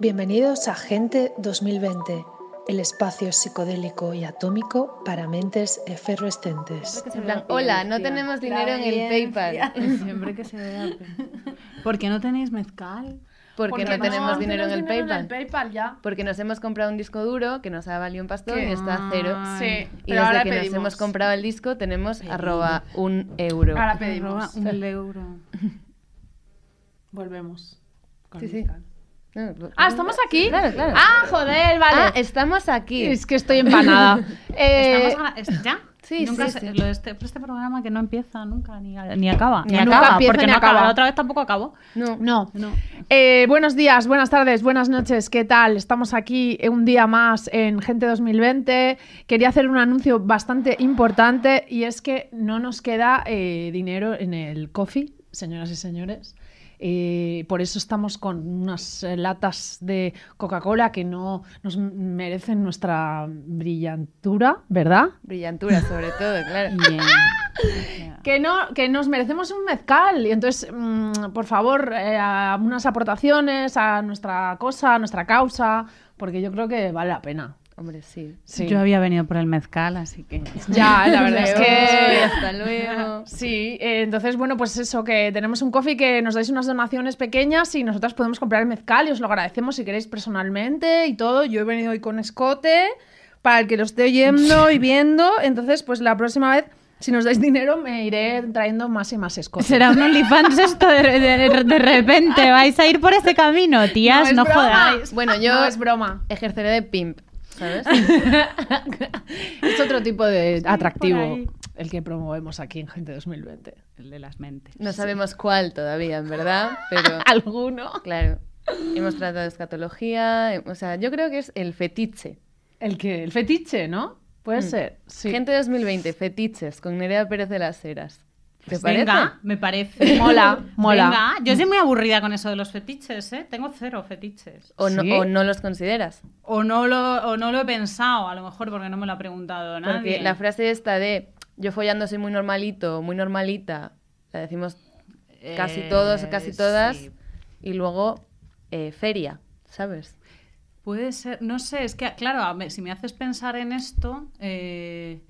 Bienvenidos a Gente 2020, el espacio psicodélico y atómico para mentes efervescentes. hola, no tenemos dinero en el PayPal. Siempre que se vea. ¿Por qué no tenéis mezcal? Porque, no, tenemos dinero, en el, PayPal. ya. Porque nos hemos comprado un disco duro que nos ha valido un pastón y está a cero. Sí, y pero desde ahora que nos hemos comprado el disco tenemos arroba un euro. Ahora pedimos. Arroba un euro. Volvemos. Ah, ¿estamos aquí? Ah, joder, vale. Ah, estamos aquí. Es que estoy empanada. Eh, ¿Ya? Sí, sí, este, este, programa que no empieza nunca ni, ni acaba. Ni, acaba, porque no acaba. La otra vez tampoco acabó. No. No. Eh, buenos días, buenas tardes, buenas noches, ¿qué tal? Estamos aquí eh, un día más en Gente 2020. Quería hacer un anuncio bastante importante y es que no nos queda dinero en el coffee, señoras y señores. Eh, por eso estamos con unas eh, latas de Coca-Cola que no nos merecen nuestra brillantura, ¿verdad? Brillantura, sobre todo, claro. Que, no, nos merecemos un mezcal. Y entonces, mm, por favor, eh, unas aportaciones a nuestra cosa, a nuestra causa, porque yo creo que vale la pena. Hombre, sí. Yo había venido por el mezcal, así que. Ya, la verdad es que. Hasta luego. Sí, eh, entonces, bueno, pues eso, que tenemos un coffee que nos dais unas donaciones pequeñas y nosotras podemos comprar el mezcal y os lo agradecemos si queréis personalmente y todo. Yo he venido hoy con escote para el que lo esté oyendo y viendo. Entonces, pues la próxima vez. Si nos dais dinero, me iré trayendo más y más escote Será un OnlyFans esto de, repente. Vais a ir por ese camino, tías, no, jodáis. Bueno, yo. es broma. Ejerceré de pimp. ¿sabes? es otro tipo de atractivo el que promovemos aquí en Gente 2020. El de las mentes. No sabemos cuál todavía, en verdad, pero... Alguno. Claro. Hemos tratado escatología, o sea, yo creo que es el fetiche. El que, el fetiche, ¿no? Puede mm. ser. Sí. Gente 2020, fetiches, con Nerea Pérez de las Heras. ¿Te pues parece? me parece. Mola, mola. yo soy muy aburrida con eso de los fetiches, ¿eh? Tengo cero fetiches. O no, no los consideras. O no lo, no lo he pensado, a lo mejor porque no me lo ha preguntado nadie. la frase esta de yo follando soy muy normalito, muy normalita, la decimos casi eh, todos, casi todas, y luego eh, feria, ¿sabes? Puede ser, no sé, es que, claro, si me haces pensar en esto... Eh,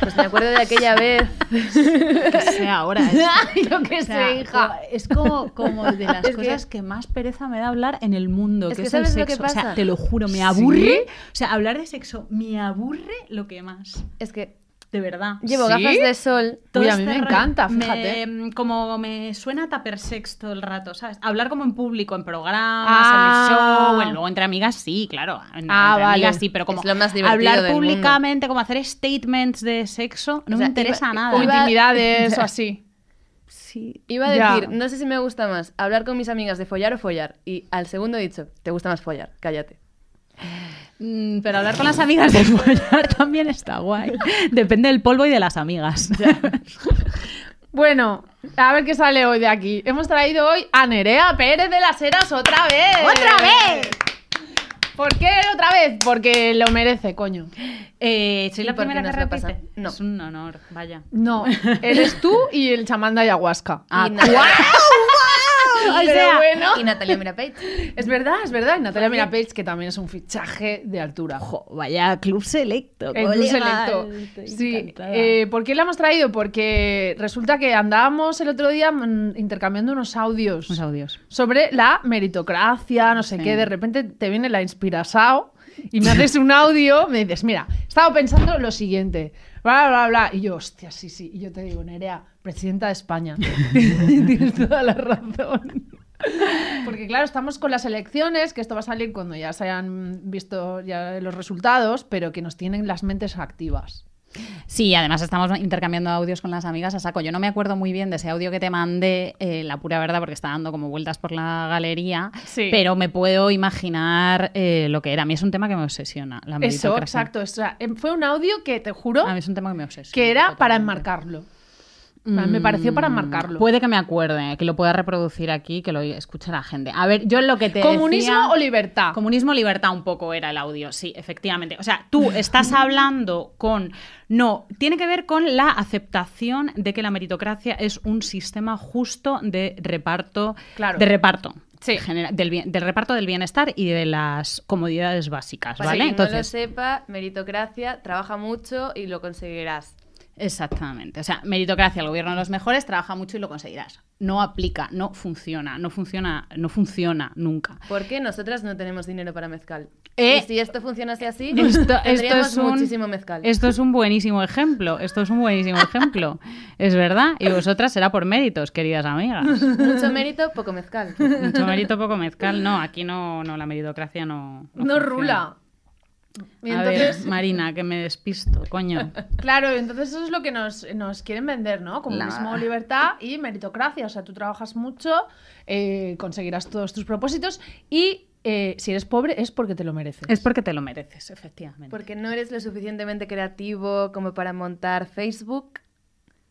pues me acuerdo de aquella vez. Que sea ahora. Es, ¿eh? que sé, hija. Es como, como de las cosas que... más pereza me da hablar en el mundo, que, es el sexo. O sea, te lo juro, me aburre. O sea, hablar de sexo me aburre lo que más. Es que de verdad. Llevo gafas de sol. Todo a este mí me encanta, fíjate. como me suena taper sex todo el rato, ¿sabes? Hablar como en público, en programas, en el ah. show, en, luego entre amigas sí, claro. ah, entre vale. amigas sí, pero como hablar públicamente, como hacer statements de sexo, no me interesa nada. O intimidades o así. Sí. Iba a decir, no sé si me gusta más hablar con mis amigas de follar o follar. Y al segundo he dicho, te gusta más follar, cállate. Mm, pero hablar con las amigas de follar también está guay. Depende del polvo y de las amigas. Bueno, a ver qué sale hoy de aquí. Hemos traído hoy a Nerea Pérez de las Heras otra vez. ¡Otra vez! ¿Por qué otra vez? Porque lo merece, coño. Eh, soy la primera que repite. Es un honor, vaya. No, eres tú y el chamán de ayahuasca. Ah. Ah, Y Natalia Mirapage. Es verdad, es verdad. Natalia Mirapage, que también es un fichaje de altura. vaya club selecto. El club selecto. Sí, eh, ¿por qué la hemos traído? Porque resulta que andábamos el otro día mm, intercambiando unos audios Unos audios. sobre la meritocracia, no sé qué. De repente te viene la inspirasao y me haces un audio, me dices, mira, estaba pensando lo siguiente bla, bla, bla. Y yo, hostia, sí, sí. Y yo te digo, Nerea, presidenta de España. Tienes toda la razón. Porque claro, estamos con las elecciones, que esto va a salir cuando ya se hayan visto ya los resultados, pero que nos tienen las mentes activas. Sí, además estamos intercambiando audios con las amigas a saco. Yo no me acuerdo muy bien de ese audio que te mandé, eh, la pura verdad, porque está dando como vueltas por la galería, pero me puedo imaginar eh, lo que era. A mí es un tema que me obsesiona, Eso, exacto. Em, fue un audio que, te juro... A mí es un tema que me Que era para enmarcarlo. Me pareció para mm, marcarlo. Puede que me acuerde, que lo pueda reproducir aquí, que lo escuche la gente. A ver, yo lo que te ¿Comunismo o libertad? Comunismo o libertad un poco era el audio, sí, efectivamente. O sea, tú estás hablando con... No, tiene que ver con la aceptación de que la meritocracia es un sistema justo de reparto. Claro. De reparto. Sí. del, reparto del bienestar y de las comodidades básicas, pues ¿vale? lo sepa, meritocracia, trabaja mucho y lo conseguirás. Exactamente. O sea, meritocracia, el gobierno de los mejores, trabaja mucho y lo conseguirás. No aplica, no funciona, no funciona, no funciona nunca. ¿Por qué nosotras no tenemos dinero para mezcal? Eh, si esto funcionase así, esto, es muchísimo mezcal. Esto es un buenísimo ejemplo. Esto es un buenísimo ejemplo. es verdad. Y vosotras será por méritos, queridas amigas. Mucho mérito, poco mezcal. Mucho mérito, poco mezcal. No, aquí no, no la meritocracia No, no rula. Marina, que me despisto, coño. Claro, entonces eso es lo que nos, quieren vender, ¿no? Como libertad y meritocracia. O sea, tú trabajas mucho, eh, conseguirás todos tus propósitos y eh, si eres pobre es porque te lo mereces. Es porque te lo mereces, efectivamente. Porque no eres lo suficientemente creativo como para montar Facebook,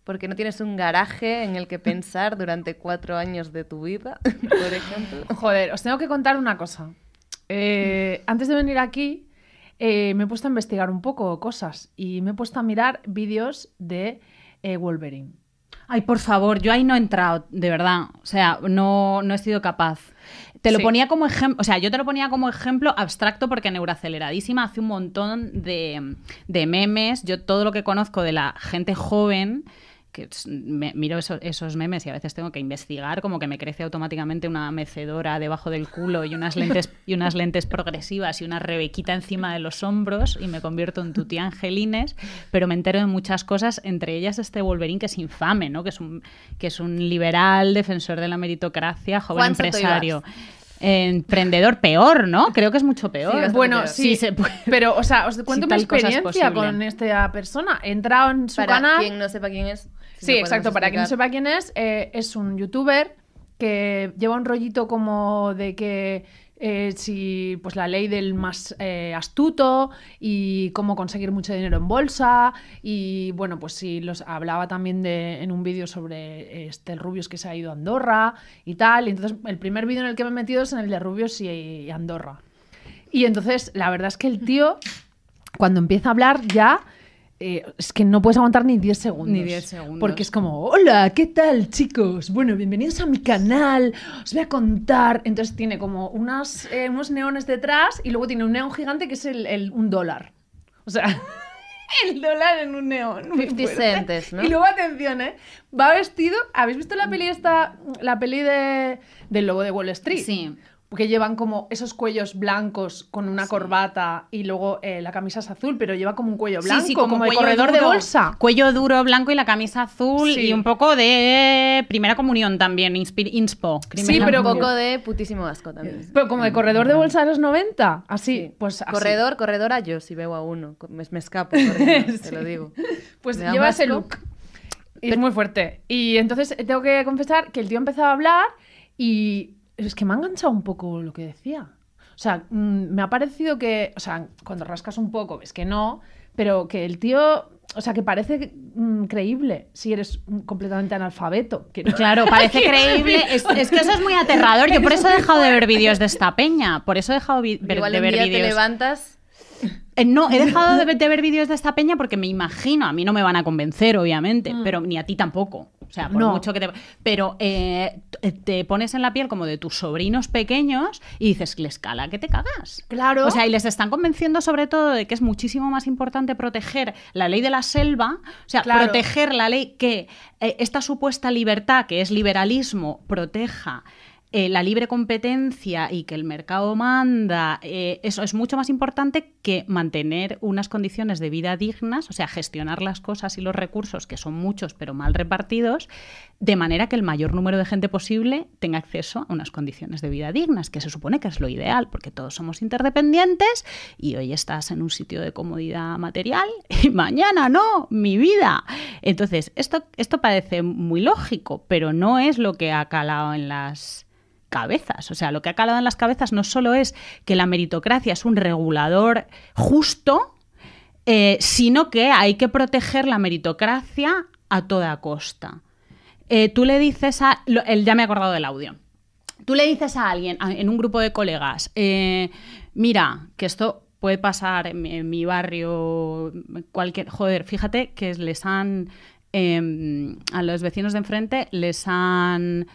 porque no tienes un garaje en el que pensar durante cuatro años de tu vida, por ejemplo. Joder, os tengo que contar una cosa. Eh, antes de venir aquí, eh, me he puesto a investigar un poco cosas y me he puesto a mirar vídeos de eh, Wolverine. Ay, por favor, yo ahí no he entrado, de verdad. O sea, no, no he sido capaz. Te lo ponía como ejemplo, o sea, yo te lo ponía como ejemplo abstracto porque Neuraceleradísima hace un montón de, de memes. Yo todo lo que conozco de la gente joven que miro esos memes y a veces tengo que investigar, como que me crece automáticamente una mecedora debajo del culo y unas lentes, y unas lentes progresivas y una rebequita encima de los hombros y me convierto en tuti angelines, pero me entero de muchas cosas, entre ellas este Wolverine que es infame, ¿no? que, es un, que es un liberal, defensor de la meritocracia, joven empresario emprendedor peor, ¿no? Creo que es mucho peor. bueno, sí, se pero, o sea, os cuento mi experiencia con esta persona. He entrado en su Para quien no sepa quién es, sí, exacto. Para quien no sepa quién es, eh, es un youtuber que lleva un rollito como de que eh, si pues la ley del más eh, astuto y cómo conseguir mucho dinero en bolsa y bueno pues si los hablaba también de, en un vídeo sobre este Rubios que se ha ido a Andorra y tal y entonces el primer vídeo en el que me he metido es en el de Rubios y Andorra y entonces la verdad es que el tío cuando empieza a hablar ya eh, es que no puedes aguantar ni 10 segundos. Ni 10 segundos. Porque es como, hola, ¿qué tal chicos? Bueno, bienvenidos a mi canal, os voy a contar. Entonces tiene como unas, eh, unos neones detrás y luego tiene un neón gigante que es el, un dólar. O sea, el dólar en un neón. 50 centes, ¿no? Y luego, atención, ¿eh? Va vestido, ¿habéis visto la peli esta, la peli de, del lobo de Wall Street? Sí. Porque llevan como esos cuellos blancos con una corbata y luego eh, la camisa es azul, pero lleva como un cuello blanco, sí, como, el corredor de bolsa. Cuello duro blanco y la camisa azul y un poco de eh, primera comunión también, inspo. Sí, pero un poco de putísimo asco también. Eh, pero como de corredor de bolsa de los 90, así, pues Corredor, corredora yo si veo a uno, me, me escapo, te lo digo. Pues lleva ese look. es muy fuerte. Y entonces tengo que confesar que el tío empezaba a hablar y es que me ha enganchado un poco lo que decía. O sea, mm, me ha parecido que, o sea, cuando rascas un poco ves que no, pero que el tío o sea, que parece mm, creíble si eres completamente analfabeto. Claro, parece creíble. Es, que eso es muy aterrador. Yo por eso he dejado de ver vídeos de esta peña. Por eso he dejado ver, Igual de ver vídeos. te levantas. Eh, no, he dejado de, ver vídeos de esta peña porque me imagino, a mí no me van a convencer, obviamente, mm. pero ni a ti tampoco. O sea, por mucho que te. Pero eh, eh, te pones en la piel como de tus sobrinos pequeños y dices, les cala que te cagas. Claro. O sea, y les están convenciendo sobre todo de que es muchísimo más importante proteger la ley de la selva, o sea, proteger la ley que eh, esta supuesta libertad, que es liberalismo, proteja eh, la libre competencia y que el mercado manda, eh, eso es mucho más importante que mantener unas condiciones de vida dignas, o sea, gestionar las cosas y los recursos, que son muchos pero mal repartidos, de manera que el mayor número de gente posible tenga acceso a unas condiciones de vida dignas, que se supone que es lo ideal, porque todos somos interdependientes y hoy estás en un sitio de comodidad material y mañana no, mi vida. Entonces, esto, esto parece muy lógico, pero no es lo que ha calado en las cabezas. O sea, lo que ha calado en las cabezas no solo es que la meritocracia es un regulador justo, eh, sino que hay que proteger la meritocracia a toda costa. Eh, tú le dices a... ya me he acordado del audio. Tú le dices a alguien en un grupo de colegas, eh, mira, que esto puede pasar en, en, mi barrio, cualquier... Joder, fíjate que les han... Em, a los vecinos de enfrente les han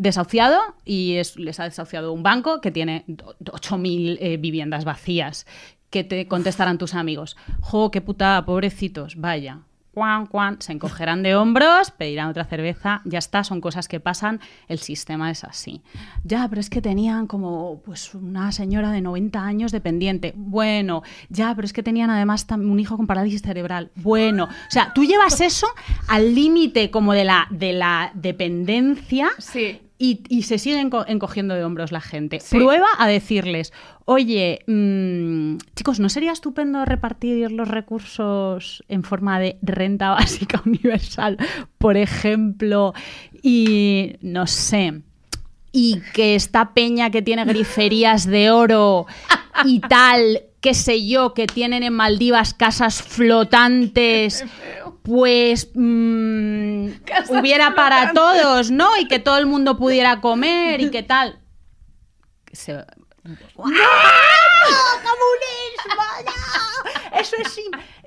desahuciado y les ha desahuciado un banco que tiene 8.000 eh, viviendas vacías. Que te contestarán tus amigos. Jo, qué putada, pobrecitos, vaya. cuan cuan se encogerán de hombros, pedirán otra cerveza, ya está, son cosas que pasan, el sistema es así. Ya, pero es que tenían como pues una señora de 90 años dependiente. Bueno, ya, pero es que tenían además un hijo con parálisis cerebral. Bueno, o sea, tú llevas eso al límite como de la de la dependencia. Sí y, se siguen encogiendo de hombros la gente. Prueba a decirles, oye, mm, chicos, ¿no sería estupendo repartir los recursos en forma de renta básica universal, por ejemplo? Y no sé, y que esta peña que tiene griferías de oro y tal qué sé yo, que tienen en Maldivas casas flotantes, pues mm, hubiera para todos, ¿no? Y que todo el mundo pudiera comer y qué tal. Eso es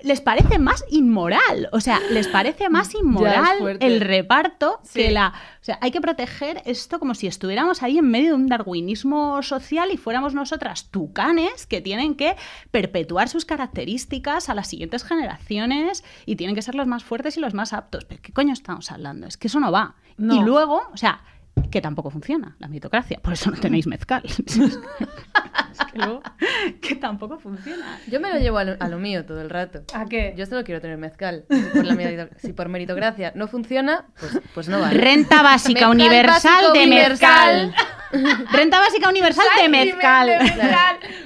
les parece más inmoral. O sea, les parece más inmoral el reparto que la. O sea, hay que proteger esto como si estuviéramos ahí en medio de un darwinismo social y fuéramos nosotras tucanes que tienen que perpetuar sus características a las siguientes generaciones y tienen que ser los más fuertes y los más aptos. ¿Pero qué coño estamos hablando? Es que eso no va. Y luego, o sea, que tampoco funciona la meritocracia. Por eso no tenéis mezcal. es que, luego, que tampoco funciona. Yo me lo llevo a lo, mío todo el rato. ¿A qué? Yo solo quiero tener mezcal. Si por, meritocracia no funciona, pues, pues no vale. Renta básica universal de mezcal. Renta básica universal de mezcal.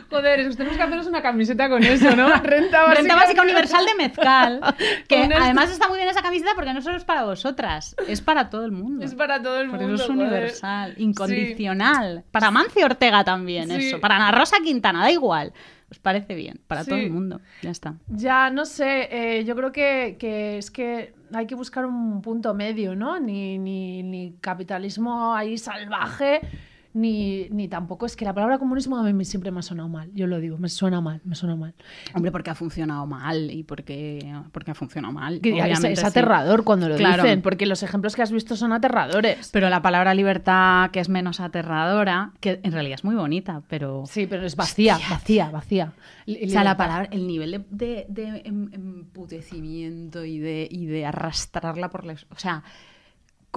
Joder, tenemos que haceros una camiseta con eso, ¿no? Renta básica, universal de mezcal. Que además está muy bien esa camiseta porque no solo es para vosotras, es para todo el mundo. Es para todo el mundo. es universal, incondicional. Para Mancio Ortega también eso. Para Ana Rosa Quintana, da igual. ¿Os parece bien? Para todo el mundo. Ya está. Ya, no sé. Eh, yo creo que, es que hay que buscar un punto medio, ¿no? ni capitalismo ahí salvaje, ni, ni tampoco es que la palabra comunismo a mí siempre me ha sonado mal, yo lo digo, me suena mal, me suena mal. Hombre, porque ha funcionado mal y porque, porque ha funcionado mal. es, aterrador cuando lo claro. dicen, porque los ejemplos que has visto son aterradores. Pero la palabra libertad, que es menos aterradora, que en realidad es muy bonita, pero... Sí, pero es vacía, vacía, vacía. o sea, la palabra, el nivel de, em, emputecimiento y de, y de arrastrarla por la... O sea...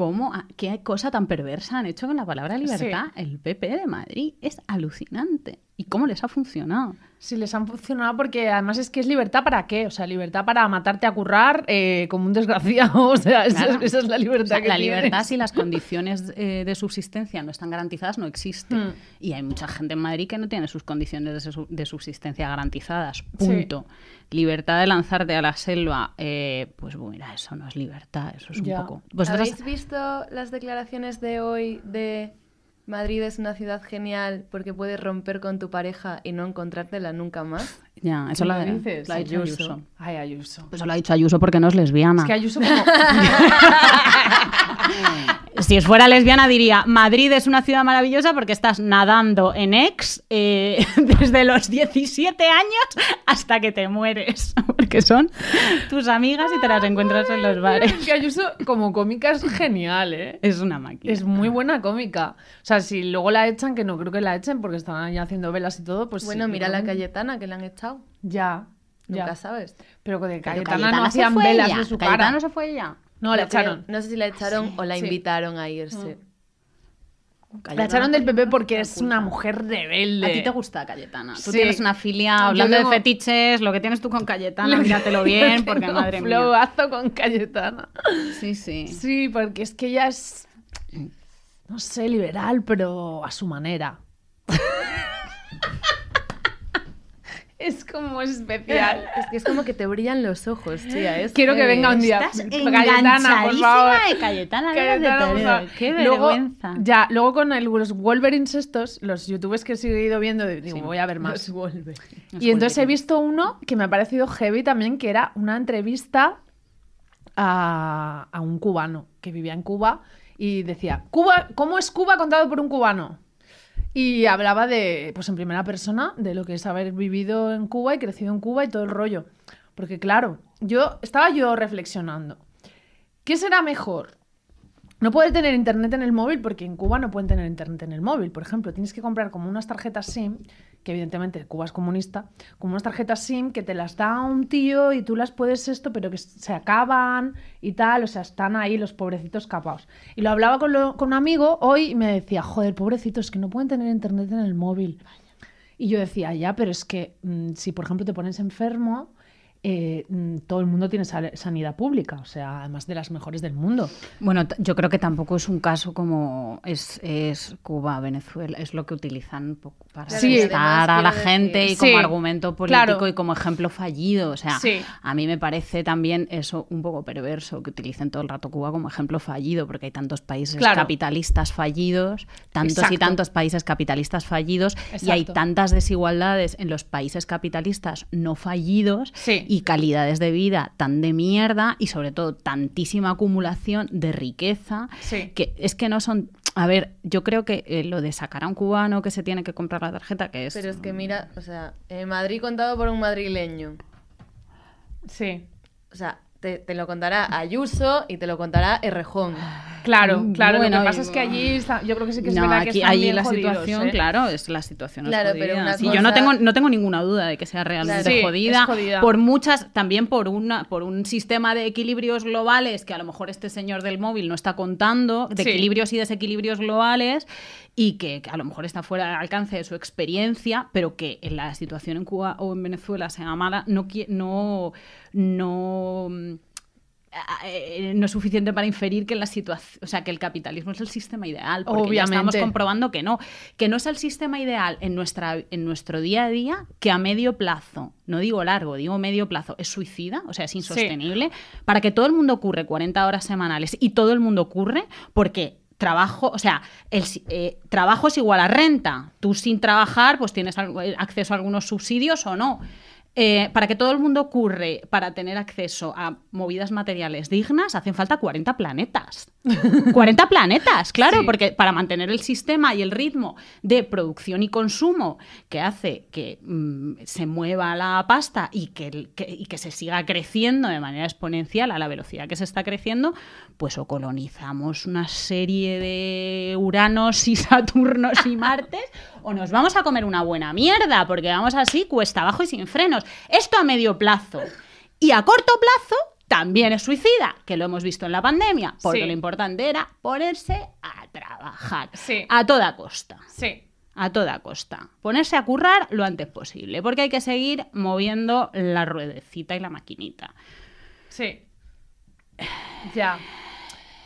¿Cómo? Ah, ¿Qué cosa tan perversa han hecho con la palabra libertad? El PP de Madrid es alucinante. ¿Y cómo les ha funcionado? Sí, les han funcionado porque además es que es libertad para qué. O sea, libertad para matarte a currar eh, como un desgraciado. O sea, esa, es la libertad La libertad si las condiciones eh, de subsistencia no están garantizadas no existe. Mm. Y hay mucha gente en Madrid que no tiene sus condiciones de, subsistencia garantizadas. Punto libertad de lanzarte a la selva, eh, pues mira, eso no es libertad, eso es un poco... ¿Habéis visto las declaraciones de hoy de Madrid es una ciudad genial porque puedes romper con tu pareja y no encontrártela nunca más. Ya, eso lo, dices? Ayuso. Ayuso. Ayuso. Eso pues lo ha dicho Ayuso porque no es lesbiana. Es que Ayuso si fuera lesbiana diría, Madrid es una ciudad maravillosa porque estás nadando en ex eh, desde los 17 años hasta que te mueres, porque son tus amigas y te las encuentras en los bares. como cómica es genial, ¿eh? Es una máquina. Es muy buena cómica. O sea, si luego la echan, que no creo que la echen porque estaban ya haciendo velas y todo, pues... Bueno, mira la Cayetana que le han echado. Ya. Nunca ya. sabes. Pero con de Cayetana, no hacían velas de su Cayetana cara. no se fue ella. No, la echaron. No sé si la echaron o la invitaron a irse. La echaron del PP porque es una mujer rebelde. A ti te gusta Cayetana. Tú tienes una filia hablando de fetiches, lo que tienes tú con Cayetana, míratelo bien, porque madre mía. Flowazo con Cayetana. Sí, sí. Sí, porque es que ella es. No sé, liberal, pero a su manera es como especial. Es que es como que te brillan los ojos, tía. Quiero que, venga un día. Estás pues, Cayetana, por favor. Cayetana, Qué vergüenza. ya, luego con los Wolverines estos, los youtubers que he seguido viendo, digo, voy a ver más. y entonces he visto uno que me ha parecido heavy también, que era una entrevista a, a un cubano que vivía en Cuba y decía, Cuba, ¿cómo es Cuba contado por un cubano? Y hablaba de, pues en primera persona, de lo que es haber vivido en Cuba y crecido en Cuba y todo el rollo. Porque claro, yo estaba yo reflexionando. ¿Qué será mejor? No puedes tener internet en el móvil porque en Cuba no pueden tener internet en el móvil. Por ejemplo, tienes que comprar como unas tarjetas SIM que evidentemente Cuba es comunista, como unas tarjetas SIM que te las da un tío y tú las puedes esto, pero que se acaban y tal, o sea, están ahí los pobrecitos capaos. Y lo hablaba con, un amigo hoy y me decía, joder, pobrecitos, que no pueden tener internet en el móvil. Y yo decía, ya, pero es que mm, si por ejemplo te pones enfermo, eh, mm, todo el mundo tiene sanidad pública, o sea, además de las mejores del mundo. Bueno, yo creo que tampoco es un caso como es, Cuba, Venezuela, es lo que utilizan para sí, a la gente y como argumento político y como ejemplo fallido. O sea, a mí me parece también eso un poco perverso, que utilicen todo el rato Cuba como ejemplo fallido, porque hay tantos países capitalistas fallidos, tantos y tantos países capitalistas fallidos, y hay tantas desigualdades en los países capitalistas no fallidos. Sí y calidades de vida tan de mierda y sobre todo tantísima acumulación de riqueza sí. que es que no son a ver, yo creo que eh, lo de sacar a un cubano que se tiene que comprar la tarjeta, que es. Pero es que mm. mira, o sea, Madrid contado por un madrileño. Sí. O sea, te, lo contará Ayuso y te lo contará Errejón. Claro, mm, claro. Bueno, lo que pasa es que allí está, yo creo que sí que es verdad que la situación, ¿eh? claro, es la situación claro, Yo no tengo, no tengo ninguna duda de que sea realmente jodida, Por muchas, también por una, por un sistema de equilibrios globales que a lo mejor este señor del móvil no está contando, de equilibrios y desequilibrios globales, y que, a lo mejor está fuera del alcance de su experiencia, pero que en la situación en Cuba o en Venezuela sea mala, no, no no mm, eh, no es suficiente para inferir que la situación, o sea, que el capitalismo es el sistema ideal, porque Obviamente. Ya estamos comprobando que no, que no es el sistema ideal en nuestra en nuestro día a día, que a medio plazo, no digo largo, digo medio plazo, es suicida, o sea, es insostenible, para que todo el mundo ocurre 40 horas semanales y todo el mundo ocurre porque trabajo, o sea, el eh, trabajo es igual a renta. Tú sin trabajar, pues tienes eh, acceso a algunos subsidios o no. Eh, para que todo el mundo ocurre, para tener acceso a movidas materiales dignas, hacen falta 40 planetas. 40 planetas, claro, porque para mantener el sistema y el ritmo de producción y consumo que hace que mm, se mueva la pasta y que, y que se siga creciendo de manera exponencial a la velocidad que se está creciendo, pues o colonizamos una serie de Uranos y Saturnos y Martes o nos vamos a comer una buena mierda, porque vamos así cuesta abajo y sin frenos. Esto a medio plazo. Y a corto plazo también es suicida, que lo hemos visto en la pandemia, porque lo importante era ponerse a trabajar. A toda costa. Sí. A toda costa. Ponerse a currar lo antes posible, porque hay que seguir moviendo la ruedecita y la maquinita. Sí. Ya.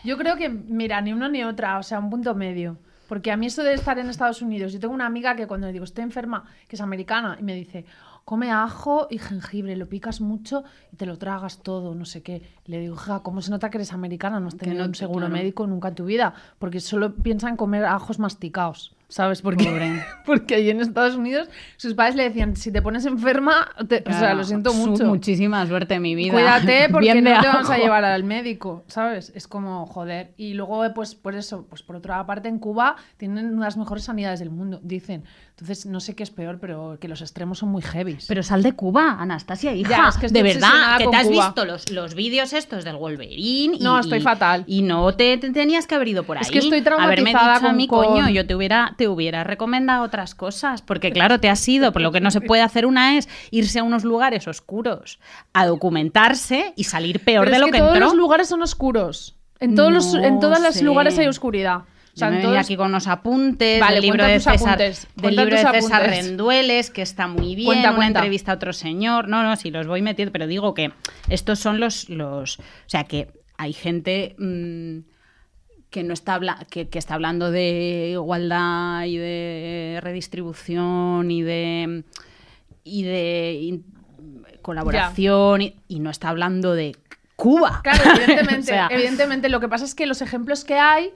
Yo creo que, mira, ni uno ni otra, o sea, un punto medio. Porque a mí eso de estar en Estados Unidos, yo tengo una amiga que cuando le digo estoy enferma, que es americana, y me dice, come ajo y jengibre, lo picas mucho y te lo tragas todo, no sé qué. Le digo, ja, ¿cómo se nota que eres americana? No has tenido un seguro médico nunca en tu vida, porque solo piensa en comer ajos masticados. ¿Sabes por qué? Porque allí en Estados Unidos sus padres le decían, si te pones enferma, o sea, lo siento mucho. Muchísima suerte en mi vida. Cuídate porque no te vamos a llevar al médico, ¿sabes? Es como, joder. Y luego, pues por eso, pues por otra parte, en Cuba tienen las mejores sanidades del mundo, dicen. Entonces, no sé qué es peor, pero que los extremos son muy heavy. Pero sal de Cuba, Anastasia, hija. Ya, es que de verdad, que te has visto los, vídeos estos del Wolverine. no, estoy fatal. Y no te, tenías que haber ido por ahí. Es que estoy traumatizada con, a coño, yo te hubiera te hubiera recomendado otras cosas, porque claro, te ha sido por lo que no se puede hacer una es irse a unos lugares oscuros a documentarse y salir peor de lo que, que todos los lugares son oscuros. En todos los, en todas lugares hay oscuridad. O sea, entonces... aquí con los apuntes vale, libro de César, del Rendueles, que está muy bien, cuenta, una entrevista a otro señor. No, no, si los voy metiendo, pero digo que estos son los, los o sea, que hay gente mm, que no está que, está hablando de igualdad y de redistribución y de y de colaboración y, no está hablando de Cuba. Claro, evidentemente, evidentemente. Lo que pasa es que los ejemplos que hay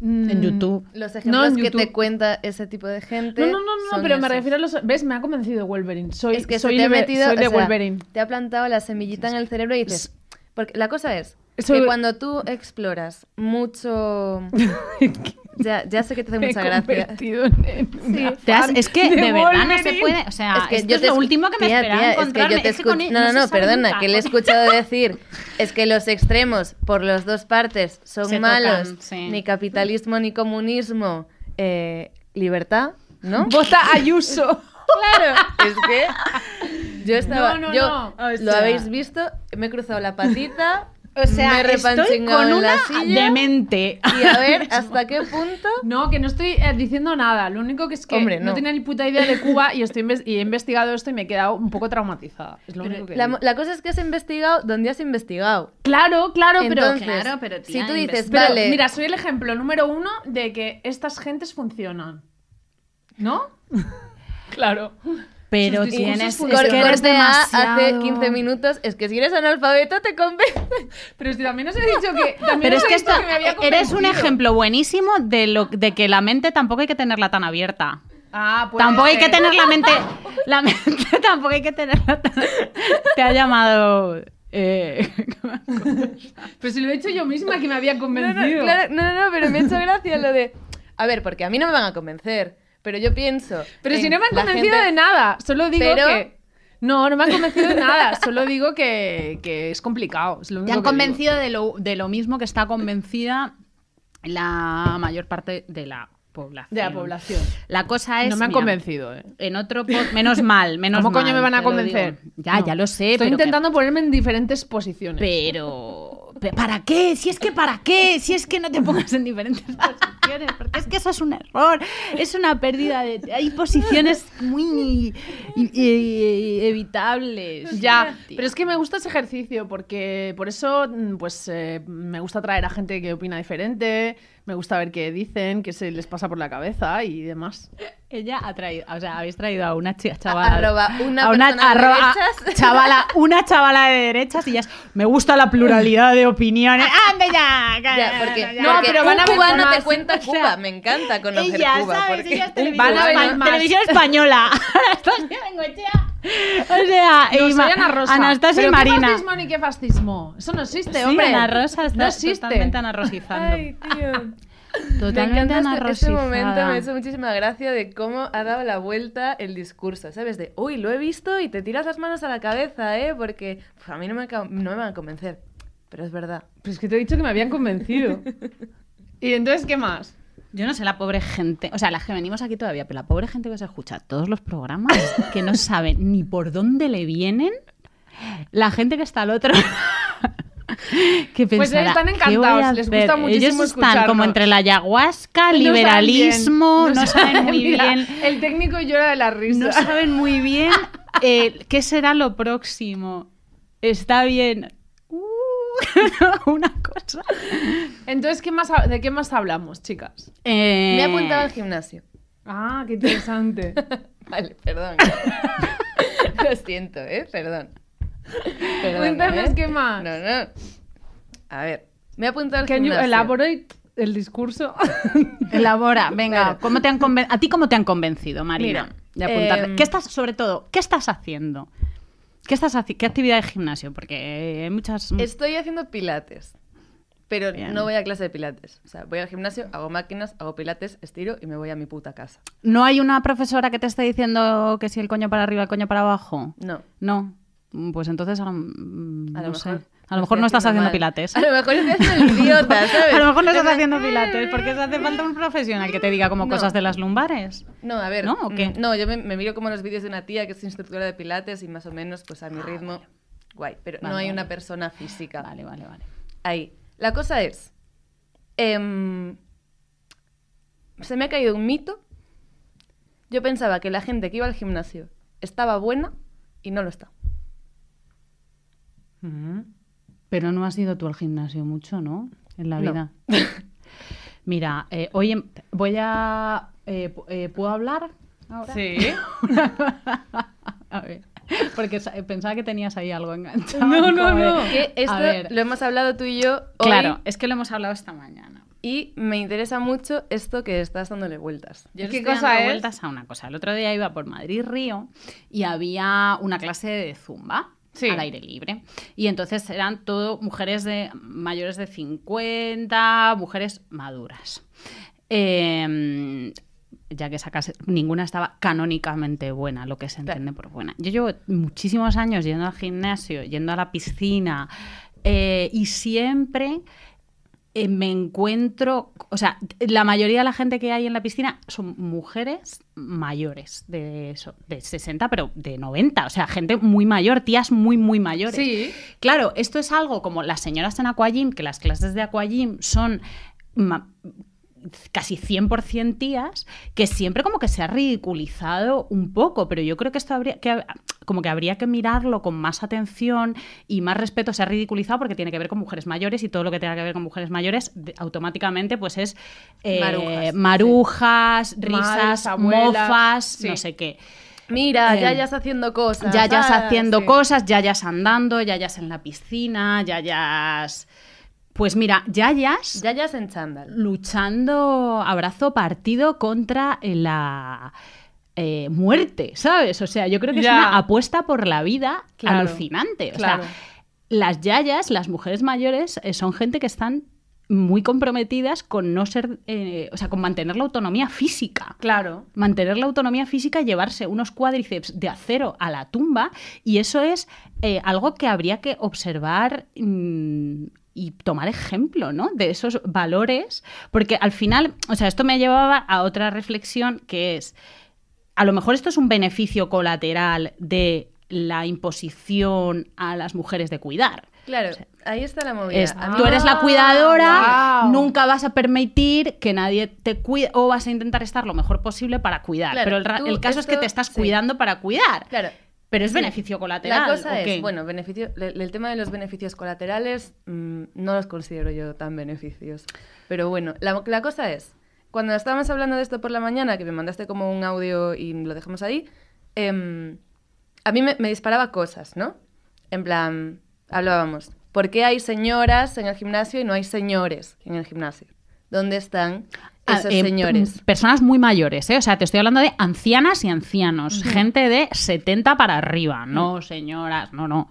mm, en YouTube. Los ejemplos que te cuenta ese tipo de gente. No, no, no, pero me refiero a los. ¿Ves? Me ha convencido Wolverine. Soy, soy, metido, soy de Wolverine. te ha plantado la semillita en el cerebro y dices. Porque la cosa es, es Que cuando tú exploras mucho... ya, sé que te hace mucha gracia. es que de, verdad no se puede. O sea, es esto es lo último que me esperaba encontrarme. no, no, no, perdona, que le he escuchado decir es que los extremos por las dos partes son malas malos. Ni capitalismo ni comunismo. Eh, libertad, ¿no? Vota Ayuso. Claro, es que yo estaba. No, no, yo, no. lo habéis visto, me he cruzado la patita, o sea, me estoy con una demente. Y a ver, ¿hasta qué punto? No, que no estoy eh, diciendo nada. Lo único que es que Hombre, no. tenía ni puta idea de Cuba y, estoy y he investigado esto y me he quedado un poco traumatizada. Es lo único que la, cosa es que has investigado donde has investigado. Claro, claro, Entonces, pero... Claro, pero si tú dices, vale... Mira, soy el ejemplo número uno de que estas gentes funcionan. ¿No? claro. Pero tienes es que eres demasiado. hace 15 minutos, es que si eres analfabeto te convence. Pero si también os he dicho que Pero es que, esto, me había e-, eres un ejemplo buenísimo de lo de que la mente tampoco hay que tenerla tan abierta. Ah, pues tampoco hay que tener la mente la mente tampoco hay que tenerla tan... Te ha llamado eh, pero si lo he hecho yo misma que me había convencido. No, no, no, pero me ha hecho gracia lo de a ver, porque a mí no me van a convencer. Pero yo pienso. Pero si no me han convencido de nada, solo digo que. No, no me han convencido de nada, solo digo que, es complicado. Es Te han convencido de lo, mismo que está convencida la mayor parte de la Población. De la población. La cosa es. No me han convencido, ¿eh? En otro. Menos mal, menos ¿Cómo mal. ¿Cómo coño me van a convencer? Ya, ya lo sé. Estoy intentando ponerme en diferentes posiciones. Pero. ¿Para qué? Si es que para qué, si es que no te pongas en diferentes posiciones, porque es que eso es un error, es una pérdida de... Hay posiciones muy evitables. Pues ya, pero es que me gusta ese ejercicio, porque por eso mm, pues eh, me gusta traer a gente que opina diferente, me gusta ver qué dicen, qué se les pasa por la cabeza y demás. Ella ha traído, o sea, habéis traído a una chica, chavala. una, a una de derechas. Chavala, una chavala de derechas y ya me gusta la pluralidad de opiniones. Ah, ¡Anda ya! porque, no, pero van a Cuba no te cuenta Cuba. O sea, me encanta conocer Cuba. ¿sabes? ya sabes, es televisión, televisión española. O sea, no, y Rosa. Anastasia Marina. ¿Qué fascismo ni qué fascismo? Eso no existe, hombre. Ana Rosa está no existe. totalmente Ay, tío. Totalmente me encanta En este, este momento, me hizo muchísima gracia de cómo ha dado la vuelta el discurso, ¿sabes? De, uy, lo he visto y te tiras las manos a la cabeza, ¿eh? Porque pues, a mí no me van a convencer pero es verdad. Pues es que te he dicho que me habían convencido. ¿Y entonces qué más? Yo no sé, la pobre gente, o sea, las que venimos aquí todavía, pero la pobre gente que se escucha todos los programas, que no saben ni por dónde le vienen, la gente que está al otro. que pues están encantados, les gusta muchísimo Ellos están como entre la ayahuasca, liberalismo, no, saben, muy bien. El técnico llora de la risa. No saben muy bien eh, qué será lo próximo. Está bien, una cosa. Entonces, ¿qué ¿de qué más hablamos, chicas? Eh, me he apuntado al gimnasio. Ah, qué interesante. vale, perdón. Lo siento, ¿eh? Perdón. ¿eh? qué más. No, no. A ver, me he apuntado al Can gimnasio. el discurso? Elabora, venga. ¿cómo te ¿A ti cómo te han convencido, Marina? de eh, ¿Qué estás, sobre todo, qué estás haciendo? ¿Qué, estás haciendo? ¿Qué actividad de gimnasio? Porque eh, hay muchas... Mm. Estoy haciendo pilates, pero no voy a clase de pilates. O sea, voy al gimnasio, hago máquinas, hago pilates, estiro y me voy a mi puta casa. ¿No hay una profesora que te esté diciendo que si el coño para arriba, el coño para abajo? No. No. Mm, pues entonces... Mm, a lo mejor. A lo mejor no estás haciendo pilates. A lo mejor estás idiota, ¿sabes? A lo mejor no estás haciendo pilates, porque te hace falta un profesional que te diga como cosas de las lumbares. No, a ver. ¿No? ¿O mm, No, yo me, miro como los vídeos de una tía que es instructora de pilates y más o menos, pues a mi ah, ritmo, guay. Pero no hay una persona física. Vale, vale, vale. Ahí. La cosa es. Em, se me ha caído un mito. Yo pensaba que la gente que iba al gimnasio estaba buena y no lo está. Mm. Pero no has ido tú al gimnasio mucho, ¿no? En la vida. Mira, eh, hoy em, voy a... Eh, eh, ¿Puedo hablar ahora? Sí. a ver. Porque pensaba que tenías ahí algo enganchado. No, no, no. Que esto lo hemos hablado tú y yo. Hoy, claro, es que lo hemos hablado esta mañana. Y me interesa mucho esto que estás dándole vueltas. Yo ¿Qué cosa vueltas a una cosa. El otro día iba por Madrid Río y había una clase de zumba al aire libre. Y entonces eran todo mujeres de mayores de 50, mujeres maduras. Em, ya que ninguna estaba canónicamente buena, lo que se entiende por buena. Yo llevo muchísimos años yendo al gimnasio, yendo a la piscina, eh, y siempre eh, me encuentro, o sea, la mayoría de la gente que hay en la piscina son mujeres mayores, de, eso, de 60, pero de 90, o sea, gente muy mayor, tías muy, muy mayores. Sí. Claro, esto es algo como las señoras en Aquajim, que las clases de Aquajim son casi 100% tías, que siempre como que se ha ridiculizado un poco, pero yo creo que esto habría que, como que habría que mirarlo con más atención y más respeto. Se ha ridiculizado porque tiene que ver con mujeres mayores y todo lo que tenga que ver con mujeres mayores automáticamente pues es eh, marujas, risas, mofas, no sé qué. Mira, ya ya eh, yayas haciendo cosas. Ya ya ah, haciendo ya ya yas andando, ya yas en la piscina, ya yas pues mira, Yayas. Yayas en chándal. Luchando abrazo partido contra eh, la. Eh, muerte, ¿sabes? O sea, yo creo que es una apuesta por la vida alucinante. O sea, las yayas, las mujeres mayores, eh, son gente que están muy comprometidas con no ser, o sea, con mantener la autonomía física. Claro. Mantener la autonomía física, llevarse unos cuádriceps de acero a la tumba, y eso es algo que habría que observar mm, y tomar ejemplo, ¿no? De esos valores, porque al final, o sea, esto me llevaba a otra reflexión que es, a lo mejor esto es un beneficio colateral de la imposición a las mujeres de cuidar. Claro, ahí está la movida. tú ah, eres la cuidadora, nunca vas a permitir que nadie te cuide o vas a intentar estar lo mejor posible para cuidar. pero el, caso es que te estás cuidando para cuidar. Claro. Pero es beneficio colateral. La cosa es, bueno, beneficio, el tema de los beneficios colaterales mm, no los considero yo tan beneficios. Pero bueno, la, cosa es, cuando estábamos hablando de esto por la mañana, que me mandaste como un audio y lo dejamos ahí, em, a mí me, me, disparaba cosas, ¿no? En plan, hablábamos, ¿por qué hay señoras en el gimnasio y no hay señores en el gimnasio? ¿Dónde están a ah, em, señores. Personas muy mayores, ¿eh? O sea, te estoy hablando de ancianas y ancianos, gente de 70 para arriba, no señoras, no, no,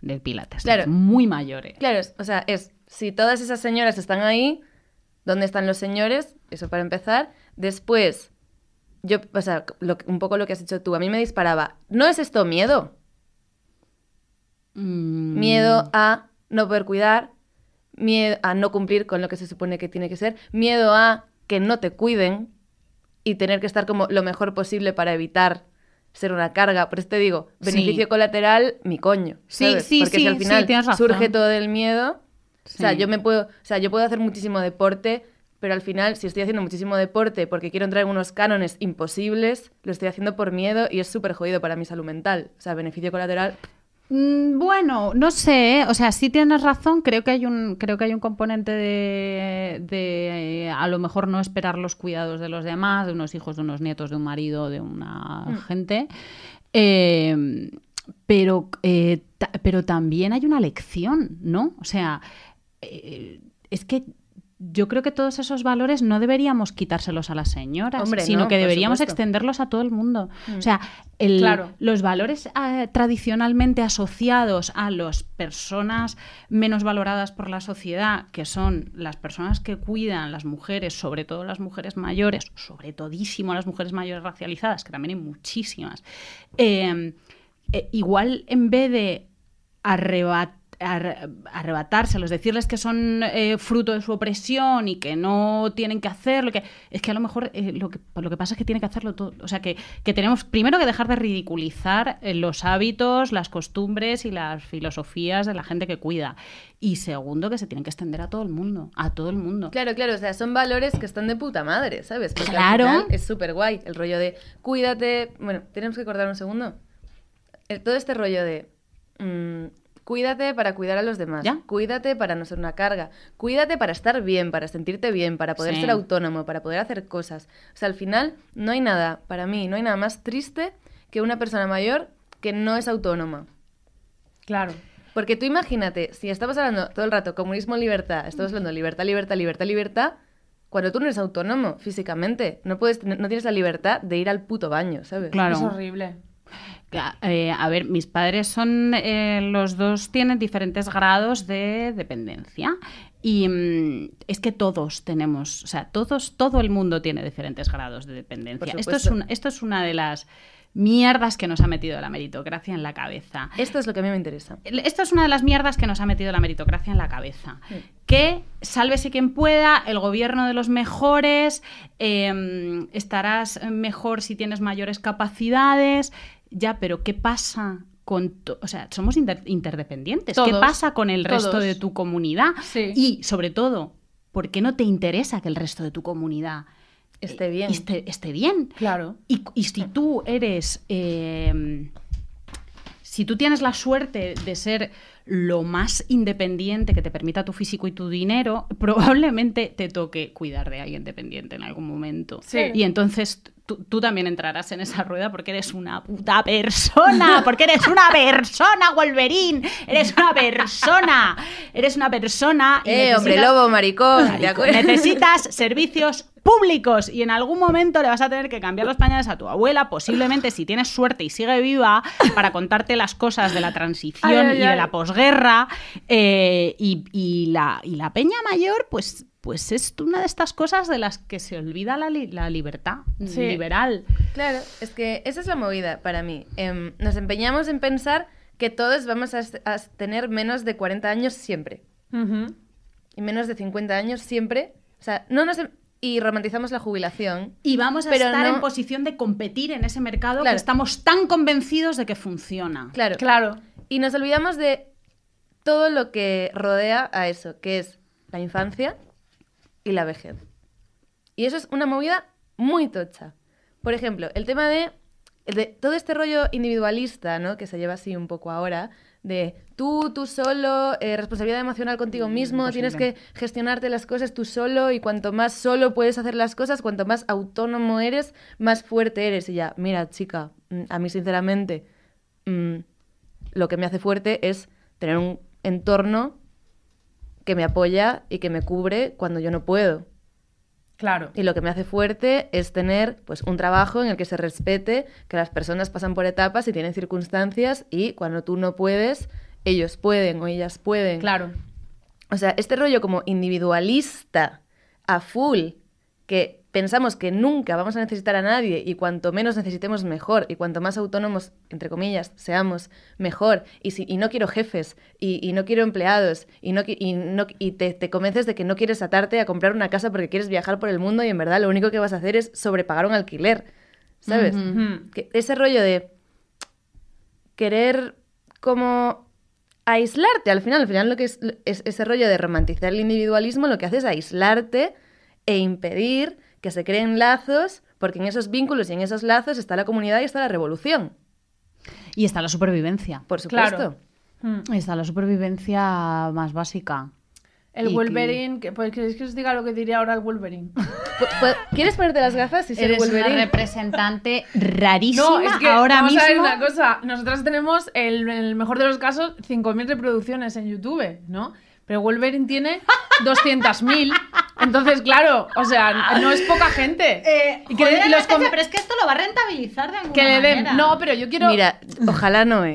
De Pilates. Claro. Muy mayores. Claro, o sea, es, si todas esas señoras están ahí, ¿dónde están los señores? Eso para empezar. Después, yo, o sea, un poco lo que has hecho tú, a mí me disparaba, ¿no es esto miedo? Mm. Miedo a no poder cuidar, miedo a no cumplir con lo que se supone que tiene que ser, miedo a que no te cuiden y tener que estar como lo mejor posible para evitar ser una carga. Por eso te digo, beneficio colateral, mi coño. ¿sabes? Sí, sí, Porque si al final surge todo el miedo. O sea, yo me puedo, o sea, yo puedo hacer muchísimo deporte, pero al final, si estoy haciendo muchísimo deporte porque quiero entrar en unos cánones imposibles, lo estoy haciendo por miedo y es súper jodido para mi salud mental. O sea, beneficio colateral, Mm, bueno, no sé, ¿eh? o sea, sí tienes razón, creo que hay un, creo que hay un componente de, eh, a lo mejor no esperar los cuidados de los demás, de unos hijos, de unos nietos, de un marido, de una mm. gente. Em, pero, eh, pero también hay una lección, ¿no? O sea, es que yo creo que todos esos valores no deberíamos quitárselos a las señoras, sino que deberíamos extenderlos a todo el mundo. O mm. sea, los valores eh, tradicionalmente asociados a las personas menos valoradas por la sociedad, que son las personas que cuidan las mujeres, sobre todo las mujeres mayores, sobre todísimo las mujeres mayores racializadas, que también hay muchísimas, eh, eh, igual en vez de arrebatar arrebatárselos, decirles que son eh, fruto de su opresión y que no tienen que hacerlo, que es que a lo mejor eh, lo, que, pasa es que tiene que hacerlo todo, o sea que, tenemos primero que dejar de ridiculizar eh, los hábitos, las costumbres y las filosofías de la gente que cuida y segundo que se tienen que extender a todo el mundo, a todo el mundo. Claro, claro, o sea, son valores que están de puta madre, ¿sabes? Porque claro. es súper guay el rollo de cuídate, bueno, tenemos que cortar un segundo. todo este rollo de mm, Cuídate para cuidar a los demás. Cuídate para no ser una carga. Cuídate para estar bien, para sentirte bien, para poder ser autónomo, para poder hacer cosas. O sea, al final no hay nada, para mí, no hay nada más triste que una persona mayor que no es autónoma. Claro. Porque tú imagínate, si estamos hablando todo el rato comunismo, libertad, estamos hablando libertad, libertad, libertad, libertad, cuando tú no eres autónomo físicamente, no puedes no tienes la libertad de ir al puto baño, ¿sabes? Claro. Es horrible. Eh, a ver, mis padres son, eh, los dos tienen diferentes grados de dependencia. Y mm, es que todos tenemos, o sea, todos, todo el mundo tiene diferentes grados de dependencia. Esto es, esto es una de las mierdas que nos ha metido la meritocracia en la cabeza. Esto es lo que a mí me interesa. Esto es una de las mierdas que nos ha metido la meritocracia en la cabeza. Mm. Que, sálvese quien pueda, el gobierno de los mejores, em, estarás mejor si tienes mayores capacidades ya, pero ¿qué pasa con o sea, somos interdependientes. ¿Qué pasa con el resto de tu comunidad? Y sobre todo, ¿por qué no te interesa que el resto de tu comunidad eh, esté bien? Esté, bien. Claro. Y, si tú eres. Eh, si tú tienes la suerte de ser lo más independiente que te permita tu físico y tu dinero, probablemente te toque cuidar de alguien dependiente en algún momento. Y entonces Tú, también entrarás en esa rueda porque eres una puta persona, porque eres una persona, Wolverine, eres una persona, eres una persona. eh, hombre lobo, maricón, Necesitas servicios públicos y en algún momento le vas a tener que cambiar los pañales a tu abuela, posiblemente si tienes suerte y sigue viva, para contarte las cosas de la transición y de la posguerra. Eh, y, la, la peña mayor, pues, pues es una de estas cosas de las que se olvida la, libertad liberal. Claro, es que esa es la movida para mí. Em, nos empeñamos en pensar que todos vamos a, tener menos de 40 años siempre. Y menos de 50 años siempre. O sea, no nos... Em, y romantizamos la jubilación. Y vamos a estar en posición de competir en ese mercado que estamos tan convencidos de que funciona. Claro. Claro. Y nos olvidamos de todo lo que rodea a eso, que es la infancia y la vejez. Y eso es una movida muy tocha. Por ejemplo, el tema de, de todo este rollo individualista, ¿no? Que se lleva así un poco ahora, de tú, tú solo, eh, responsabilidad emocional contigo mm, mismo, tienes que gestionarte las cosas tú solo y cuanto más solo puedes hacer las cosas, cuanto más autónomo eres, más fuerte eres. Y ya, mira, chica, mm, a mí sinceramente mm, lo que me hace fuerte es tener un entorno que me apoya y que me cubre cuando yo no puedo. Y lo que me hace fuerte es tener pues, un trabajo en el que se respete que las personas pasan por etapas y tienen circunstancias y cuando tú no puedes, ellos pueden o ellas pueden. Claro. O sea, este rollo como individualista a full que pensamos que nunca vamos a necesitar a nadie y cuanto menos necesitemos mejor y cuanto más autónomos, entre comillas, seamos, mejor. Y, no quiero jefes y, no quiero empleados y, no, y, no, te, convences de que no quieres atarte a comprar una casa porque quieres viajar por el mundo y en verdad lo único que vas a hacer es sobrepagar un alquiler. ¿Sabes? ese rollo de querer como aislarte al final, al final lo que ese rollo de romantizar el individualismo, lo que hace es aislarte e impedir que se creen lazos, porque en esos vínculos y en esos lazos está la comunidad y está la revolución. Y está la supervivencia. Por supuesto. Mm. Está la supervivencia más básica. El Wolverine, pues queréis que os diga lo que diría ahora el Wolverine. ¿Quieres ponerte las gafas y Eres Wolverine? representante rarísima no, es ahora vamos A ver una cosa, nosotras tenemos el, en el mejor de los casos 5000 reproducciones en YouTube, ¿no? Pero Wolverine tiene 200.000. Entonces, claro, o sea, no es poca gente. Eh, que pero es que esto lo va a rentabilizar de alguna que No, pero yo quiero. Mira, ojalá no, eh.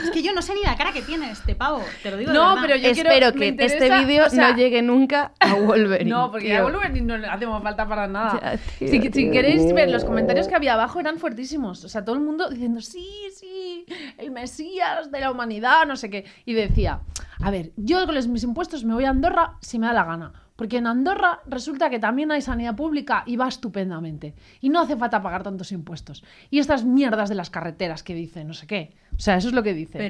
Es que yo no sé ni la cara que tiene este pavo, te lo digo no, pero yo quiero. Espero que este vídeo no llegue nunca a Wolverine. No, porque a Wolverine no le hacemos falta para nada. si, queréis ver, los comentarios que había abajo eran fuertísimos. O sea, todo el mundo diciendo, sí, sí, el Mesías de la humanidad, no sé qué. Y decía, a ver, yo con mis impuestos me voy a Andorra si me da la gana. Porque en Andorra resulta que también hay sanidad pública y va estupendamente. Y no hace falta pagar tantos impuestos. Y estas mierdas de las carreteras que dice no sé qué. O sea, eso es lo que dice.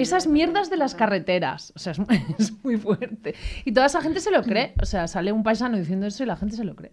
Esas mierdas de las carreteras. O sea, es, muy fuerte. Y toda esa gente se lo cree. O sea, sale un paisano diciendo eso y la gente se lo cree.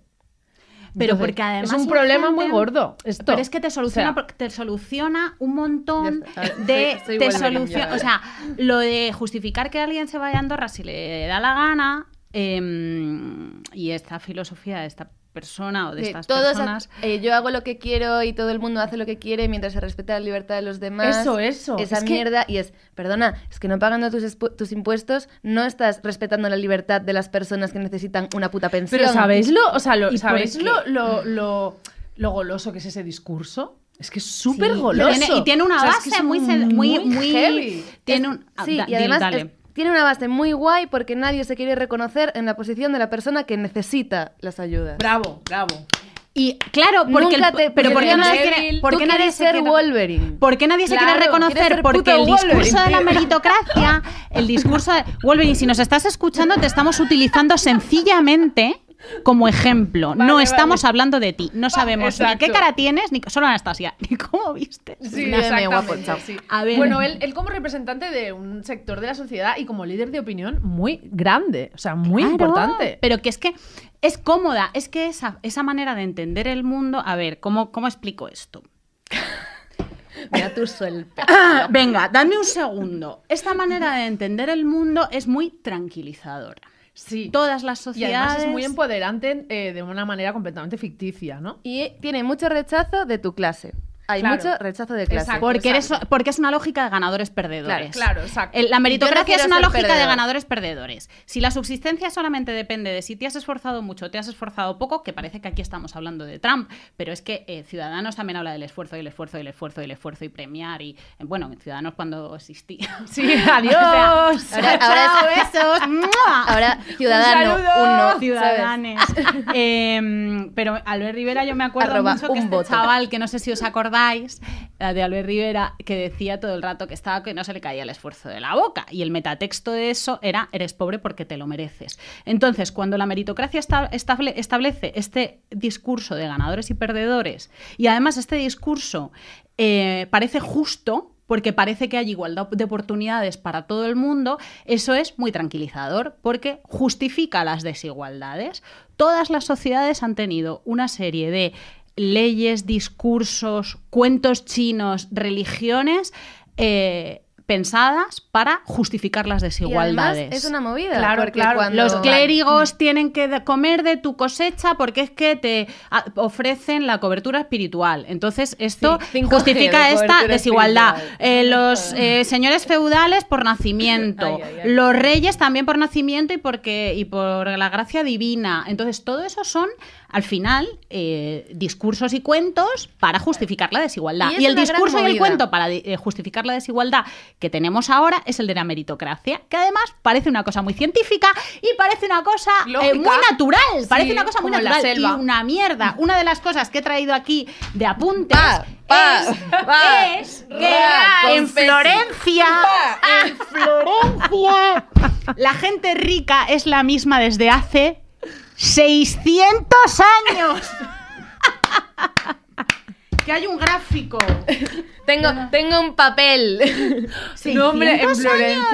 Pero porque además. Es un problema muy gordo. Esto. Pero es que te soluciona, te soluciona un montón de. te soluciona, o sea, lo de justificar que alguien se vaya a Andorra si le da la gana Em, y esta filosofía, de esta persona o de, estas personas. Eh, yo hago lo que quiero y todo el mundo hace lo que quiere mientras se respeta la libertad de los demás. Eso, eso. Esa mierda. Y es, perdona, es que no pagando tus, tus impuestos no estás respetando la libertad de las personas que necesitan una puta pensión. Pero ¿sabéis lo? O sea, lo, ¿sabéis lo, lo, lo, goloso que es ese discurso? Es que es súper goloso. Y tiene, una base muy, muy, muy, heavy. Tiene un, sí, ah, y además dale. Tiene una base muy guay porque nadie se quiere reconocer en la posición de la persona que necesita las ayudas. Bravo, bravo. Y claro, porque pero nadie, porque nadie se quiere Wolverine. Porque nadie se quiere reconocer porque el discurso de la meritocracia, el discurso de Wolverine, si nos estás escuchando te estamos utilizando sencillamente como ejemplo. no estamos hablando de ti. No sabemos ni qué cara tienes, ni solo Anastasia, ni cómo viste pues, Bueno, él, como representante de un sector de la sociedad y como líder de opinión muy grande, o sea, muy importante. Pero que es que es cómoda, es que esa, manera de entender el mundo, a ver, ¿cómo, explico esto? Mira tu Venga, dame un segundo. Esta manera de entender el mundo es muy tranquilizadora. Todas las sociedades. Y además es muy empoderante eh, de una manera completamente ficticia, ¿no? Y tiene mucho rechazo de tu clase. Hay mucho rechazo de clase. porque, eres, porque es una lógica de ganadores perdedores. Claro, la meritocracia es una lógica de ganadores perdedores. Si la subsistencia solamente depende de si te has esforzado mucho o te has esforzado poco, que parece que aquí estamos hablando de Trump, pero es que eh, Ciudadanos también habla del esfuerzo y el esfuerzo y el esfuerzo y el esfuerzo y premiar y eh, bueno, Ciudadanos cuando existía. Sí, adiós. ahora, Ciudadanos, un em, pero Albert Rivera yo me acuerdo Arroba, mucho que un este chaval que no sé si os acordáis la de Albert Rivera, que decía todo el rato que estaba que no se le caía el esfuerzo de la boca. Y el metatexto de eso era, eres pobre porque te lo mereces. Entonces, cuando la meritocracia establece este discurso de ganadores y perdedores, y además este discurso eh, parece justo, porque parece que hay igualdad de oportunidades para todo el mundo, eso es muy tranquilizador porque justifica las desigualdades. Todas las sociedades han tenido una serie de leyes, discursos, cuentos chinos, religiones. Eh, pensadas para justificar las desigualdades. es una movida. Claro, Los clérigos tienen que comer de tu cosecha porque es que te ah, ofrecen la cobertura espiritual. Entonces, esto justifica esta desigualdad. Eh, los eh, señores feudales por nacimiento, los reyes también por nacimiento y, porque, y por la gracia divina. Entonces, todo eso son al final, eh, discursos y cuentos para justificar la desigualdad. Y, el discurso y el cuento para eh, justificar la desigualdad que tenemos ahora es el de la meritocracia, que además parece una cosa muy científica y parece una cosa eh, muy natural. parece una cosa muy natural. Y una mierda. Mm. Una de las cosas que he traído aquí de apuntes. es, que en Florencia, en Florencia, la gente rica es la misma desde hace ¡600 años! que hay un gráfico. Tengo, tengo un papel. Sí, años en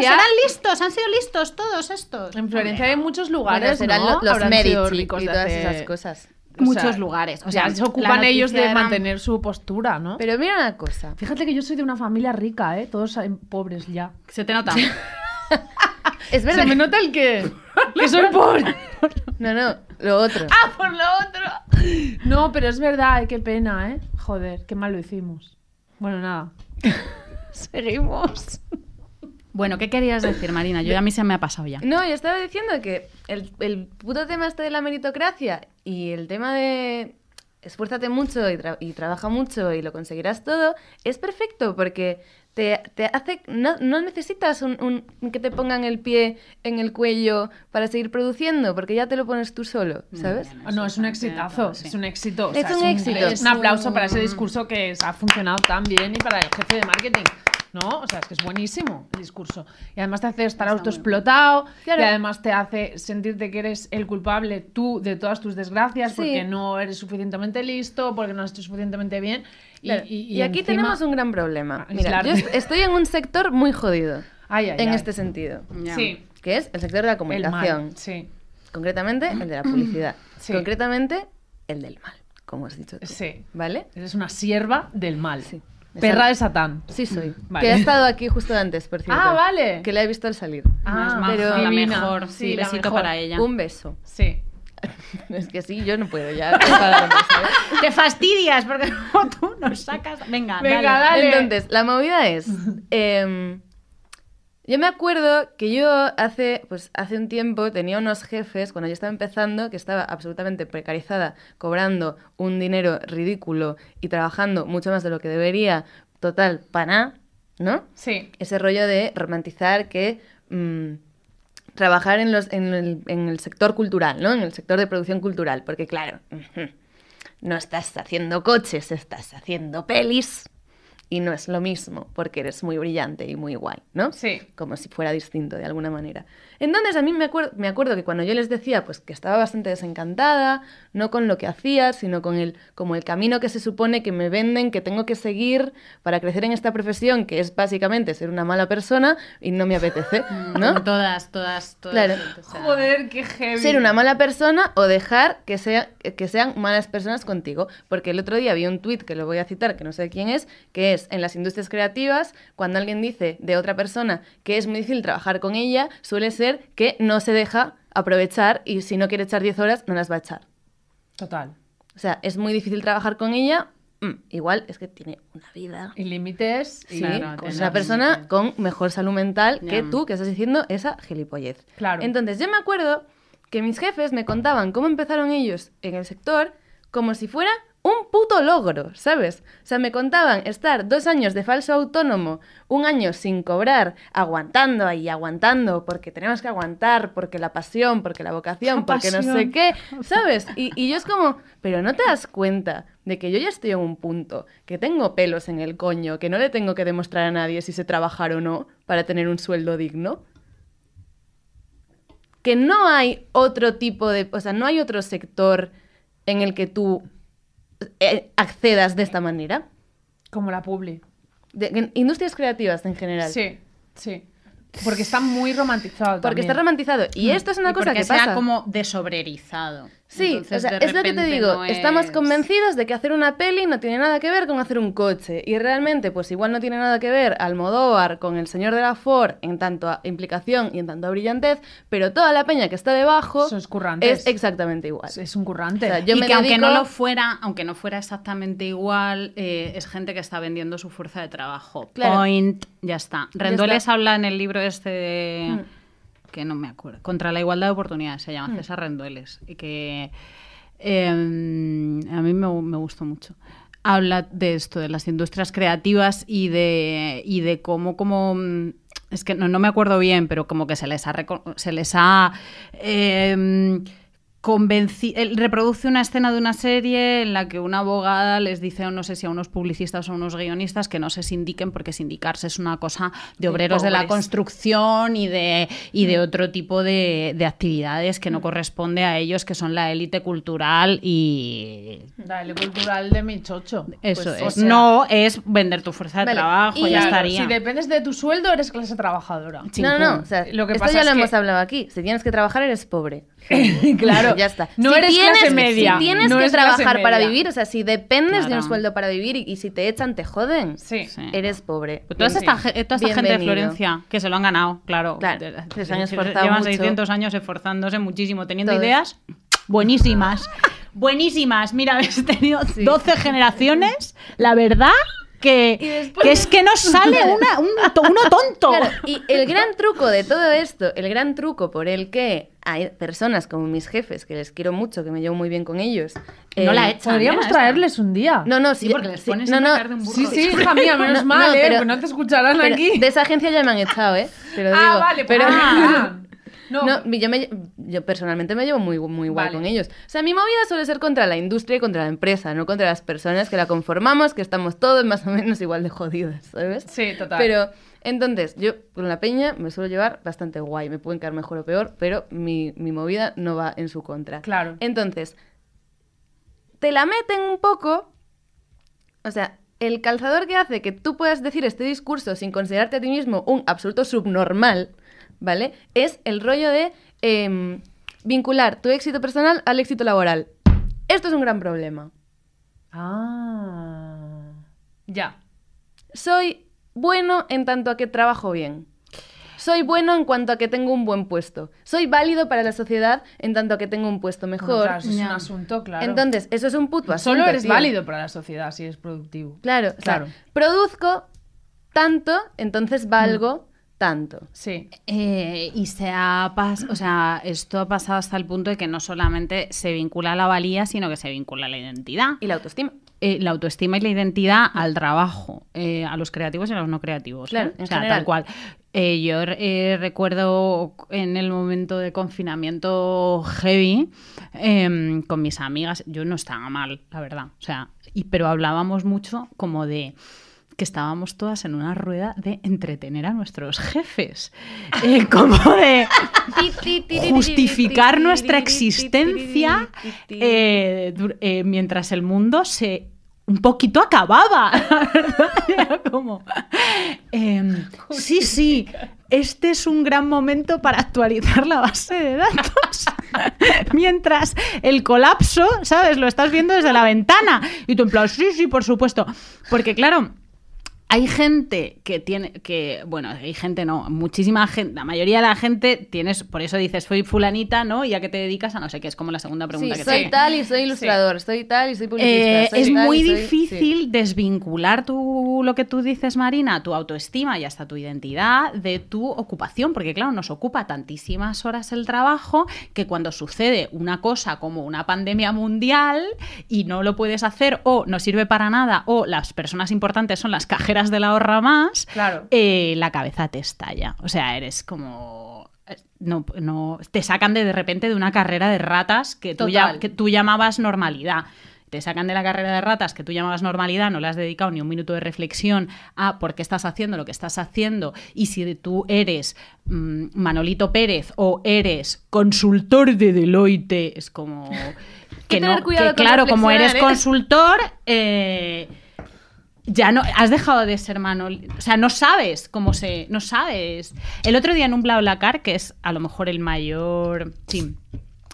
listos, han sido listos todos estos. En Florencia hay muchos lugares. los, médicos, y todas esas cosas. muchos lugares. O sea, se ocupan ellos de mantener su postura, ¿no? Pero mira una cosa. Fíjate que yo soy de una familia rica, ¿eh? Todos eh, pobres ya. Se te nota. Es verdad. Se me nota el que. que soy por. No, no, lo otro. ¡Ah, por lo otro! No, pero es verdad, eh, qué pena, ¿eh? Joder, qué mal lo hicimos. Bueno, nada. Seguimos. Bueno, ¿qué querías decir, Marina? Yo a mí se me ha pasado ya. No, yo estaba diciendo que el, puto tema este de la meritocracia y el tema de esfuérzate mucho y, y trabaja mucho y lo conseguirás todo, es perfecto porque te, te hace, no, no necesitas un, que te pongan el pie en el cuello para seguir produciendo, porque ya te lo pones tú solo, mm, ¿sabes? Ah, no, es un exitazo, es un éxito. es, un éxito. Es un aplauso para ese mm. discurso que ha funcionado tan bien y para el jefe de marketing. ¿no? O sea, es que es buenísimo el discurso. Y además te hace estar autoexplotado, y además te hace sentirte que eres el culpable tú de todas tus desgracias porque no eres suficientemente listo, porque no has hecho suficientemente bien. Y, aquí tenemos un gran problema. Ah, Mira, yo estoy en un sector muy jodido en este sentido. Sí. Que es el sector de la comunicación. sí. Concretamente, el de la publicidad. Sí. Concretamente, el del mal como has dicho tú. Sí. ¿Vale? Eres una sierva del mal. Sí. Perra de Satán. Sí, soy. Que ha estado aquí justo antes, por cierto. Ah, vale. Que la he visto al salir. Ah, pero la mejor. Sí, besito para ella. Un beso. Sí. Es que sí, yo no puedo ya. ¿eh? Te fastidias porque tú nos sacas. Venga, Venga dale. dale. Entonces, la movida es. Yo me acuerdo que yo hace, pues, hace un tiempo tenía unos jefes, cuando yo estaba empezando, que estaba absolutamente precarizada, cobrando un dinero ridículo y trabajando mucho más de lo que debería, total, paná, ¿no? Sí. Ese rollo de romantizar que... Mm, trabajar en, los, el, en el sector cultural, ¿no? En el sector de producción cultural, porque claro, no estás haciendo coches, estás haciendo pelis, y no es lo mismo porque eres muy brillante y muy guay, ¿no? Sí. Como si fuera distinto de alguna manera. Entonces a mí me, me acuerdo que cuando yo les decía pues que estaba bastante desencantada, no con lo que hacía, sino con el, como el camino que se supone que me venden, que tengo que seguir para crecer en esta profesión, que es básicamente ser una mala persona y no me apetece, mm, ¿no? todas, todas, todas. Claro. Joder, qué heavy. Ser una mala persona o dejar que, sea, que sean malas personas contigo. Porque el otro día vi un tweet que lo voy a citar, que no sé quién es, que es pues, en las industrias creativas, cuando alguien dice de otra persona que es muy difícil trabajar con ella, suele ser que no se deja aprovechar y si no quiere echar 10 horas, no las va a echar. Total. O sea, es muy difícil trabajar con ella. Mm, igual es que tiene una vida. Y límites. Sí, con una persona con mejor salud mental que tú, que estás diciendo esa gilipollez. Claro. Entonces, yo me acuerdo que mis jefes me contaban cómo empezaron ellos en el sector como si fuera un puto logro, ¿sabes? O sea, me contaban estar dos años de falso autónomo, un año sin cobrar, aguantando ahí, aguantando, porque tenemos que aguantar, porque la pasión, porque la vocación, porque no sé qué, ¿sabes? Y, y yo es como, pero no te das cuenta de que yo ya estoy en un punto, que tengo pelos en el coño, que no le tengo que demostrar a nadie si sé trabajar o no para tener un sueldo digno que no hay otro tipo de, o sea, no hay otro sector en el que tú eh, accedas de esta manera. Como la publi. industrias creativas en general. Sí, sí. Porque está muy romantizado. Porque está romantizado. Y mm. esto es una cosa porque que sea pasa. como desobrerizado. Sí, o sea, es lo que te digo, estamos convencidos de que hacer una peli no tiene nada que ver con hacer un coche. Y realmente, pues igual no tiene nada que ver Almodóvar con El Señor de la Ford en tanto a implicación y en tanto a brillantez, pero toda la peña que está debajo es exactamente igual. Es un currante. y que aunque no lo fuera, aunque no fuera exactamente igual, eh, es gente que está vendiendo su fuerza de trabajo. Point, ya está. Rendueles habla en el libro este de... Mm que no me acuerdo, contra la igualdad de oportunidades se llama, mm. César Rendueles, y que em, a mí me, gustó mucho habla de esto, de las industrias creativas y de, de cómo, cómo mm, es que no, me acuerdo bien, pero como que se les ha, se les ha em, reproduce una escena de una serie en la que una abogada les dice, no sé si a unos publicistas o a unos guionistas, que no se sindiquen porque sindicarse es una cosa de obreros de, la construcción y de, de mm. otro tipo de, actividades que no mm. corresponde a ellos, que son la élite cultural y... La élite cultural de mi chocho. Eso pues, es. No es vender tu fuerza de trabajo, ya estaría. Si dependes de tu sueldo, eres clase trabajadora. No, no, no. lo que esto pasa ya lo hemos hablado aquí. Si tienes que trabajar, eres pobre. claro, ya está. No eres tienes, media. Si tienes que trabajar para vivir, o sea, si dependes de un sueldo para vivir y, si te echan, te joden, sí. eres pobre. Pues toda, esta, gente de Florencia que se lo han ganado, claro. llevan 600 años esforzándose muchísimo, teniendo ideas buenísimas. buenísimas. Mira, habéis tenido 12 generaciones, la verdad, que, es que nos sale una, uno tonto. y el gran truco de todo esto, el gran truco por el que hay personas como mis jefes, que les quiero mucho, que me llevo muy bien con ellos. no la he eh, Podríamos ¿eh? traerles un día. No, no, sí. porque les pones no, no, de un burro. Sí, sí, hija mía, menos mal, ¿eh? Pero, pues no te escucharán aquí. De esa agencia ya me han echado, ¿eh? Ah, vale, pues pero. No. yo, me, yo, personalmente me llevo muy, muy guay con ellos. O sea, mi movida suele ser contra la industria y contra la empresa, no contra las personas que la conformamos, que estamos todos más o menos igual de jodidas, ¿sabes? Sí, total. Pero entonces, yo con la peña me suelo llevar bastante guay. Me pueden quedar mejor o peor, pero mi, mi movida no va en su contra. Claro. Entonces, te la meten un poco. O sea, el calzador que hace que tú puedas decir este discurso sin considerarte a ti mismo un absoluto subnormal ¿vale? Es el rollo de em, vincular tu éxito personal al éxito laboral. Esto es un gran problema. Ah. Ya. Soy bueno en tanto a que trabajo bien. Soy bueno en cuanto a que tengo un buen puesto. Soy válido para la sociedad en tanto a que tengo un puesto mejor. Claro, eso es un asunto, claro. Entonces, eso es un puto asunto. Solo eres válido para la sociedad si es productivo. Claro, claro. produzco tanto, entonces valgo tanto. Sí. Eh, y se ha o sea, esto ha pasado hasta el punto de que no solamente se vincula a la valía, sino que se vincula a la identidad. Y la autoestima. Eh, la autoestima y la identidad al trabajo, eh, a los creativos y a los no creativos. Claro, o sea, tal cual. yo recuerdo en el momento de confinamiento heavy em, con mis amigas, yo no estaba mal, la verdad. O sea, y, pero hablábamos mucho como de que estábamos todas en una rueda de entretener a nuestros jefes, eh, como de justificar nuestra existencia eh, eh, mientras el mundo se un poquito acababa. Em, sí, sí, este es un gran momento para actualizar la base de datos. Mientras el colapso, ¿sabes? Lo estás viendo desde la ventana. Y tú en plan, sí, sí, por supuesto. Porque claro, hay gente que tiene, que, bueno, hay gente no, muchísima gente, la mayoría de la gente tienes, por eso dices, soy fulanita, ¿no? ¿Y que te dedicas? A no sé qué, es como la segunda pregunta sí, soy tal y soy ilustrador, soy tal y soy eh, publicista. es muy difícil desvincular lo que tú dices, Marina, tu autoestima y hasta tu identidad de tu ocupación, porque claro, nos ocupa tantísimas horas el trabajo que cuando sucede una cosa como una pandemia mundial y no lo puedes hacer o no sirve para nada o las personas importantes son las cajeras de la horra más, claro. Eh, la cabeza te estalla. O sea, eres como... Eh, no, no, te sacan de, de repente de una carrera de ratas que tú, que tú llamabas normalidad te sacan de la carrera de ratas que tú llamabas normalidad, no le has dedicado ni un minuto de reflexión a por qué estás haciendo lo que estás haciendo y si tú eres mm, Manolito Pérez o eres consultor de Deloitte, es como... que, no, claro, como eres ¿eh? consultor, ya no has dejado de ser mano... o sea, no sabes cómo se, no sabes. El otro día en un BlaBlaCar, que es a lo mejor el mayor, sí,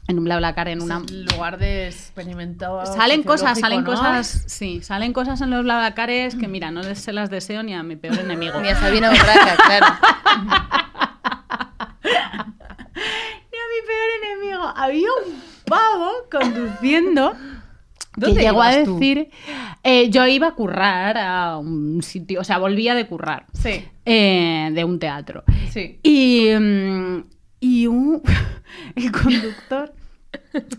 en un BlaBlaCar en un lugar de experimentado salen cosas, salen cosas, sí, salen cosas en los BlaBlaCares que mira, no se las deseo ni a mi peor enemigo. ni a Sabina Braga, claro. ni a mi peor enemigo. Había un pavo conduciendo llegó a decir, eh, yo iba a currar a un sitio, o sea, volvía de currar. Eh, de un teatro. Sí. Y, mm, y el conductor,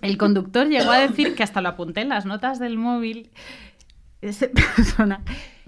el conductor llegó a decir, que hasta lo apunté en las notas del móvil, esa persona,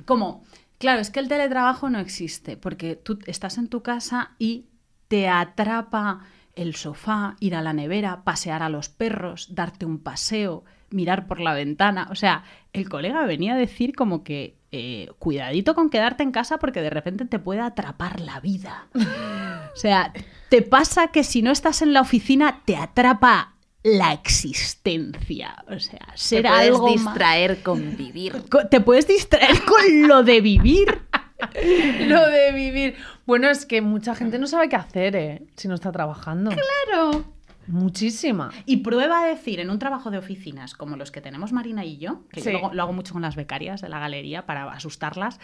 como, claro, es que el teletrabajo no existe, porque tú estás en tu casa y te atrapa el sofá, ir a la nevera, pasear a los perros, darte un paseo mirar por la ventana. O sea, el colega venía a decir como que eh, cuidadito con quedarte en casa porque de repente te puede atrapar la vida. o sea, te pasa que si no estás en la oficina te atrapa la existencia. O sea, será te puedes distraer con vivir. Te puedes distraer con lo de vivir. lo de vivir. Bueno, es que mucha gente no sabe qué hacer, ¿eh? Si no está trabajando. Claro. Muchísima. Y prueba a decir en un trabajo de oficinas como los que tenemos Marina y yo, que yo lo, hago mucho con las becarias de la galería para asustarlas.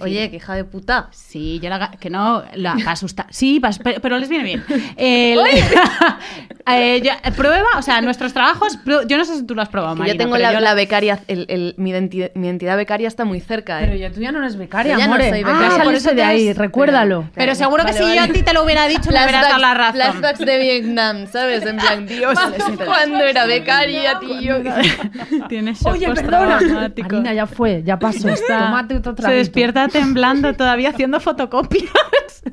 Oye, que hija de puta. Sí, yo la, que no, la asusta Sí, pero, les viene bien. Eh, prueba, o sea, nuestros trabajos, yo no sé si tú lo has probado, Marina. Yo tengo la, becaria, mi, identidad, becaria está muy cerca. ¿eh? Pero yo, tú ya no eres becaria, ya No soy ah, becaria. por eso de ahí, recuérdalo. Pero, seguro que si yo a ti te lo hubiera dicho, me hubiera dado la razón. tax de Vietnam, ¿sabes? cuando era becaria, tío. Tienes Oye, ya fue, ya pasó. Se despierta temblando todavía haciendo fotocopias.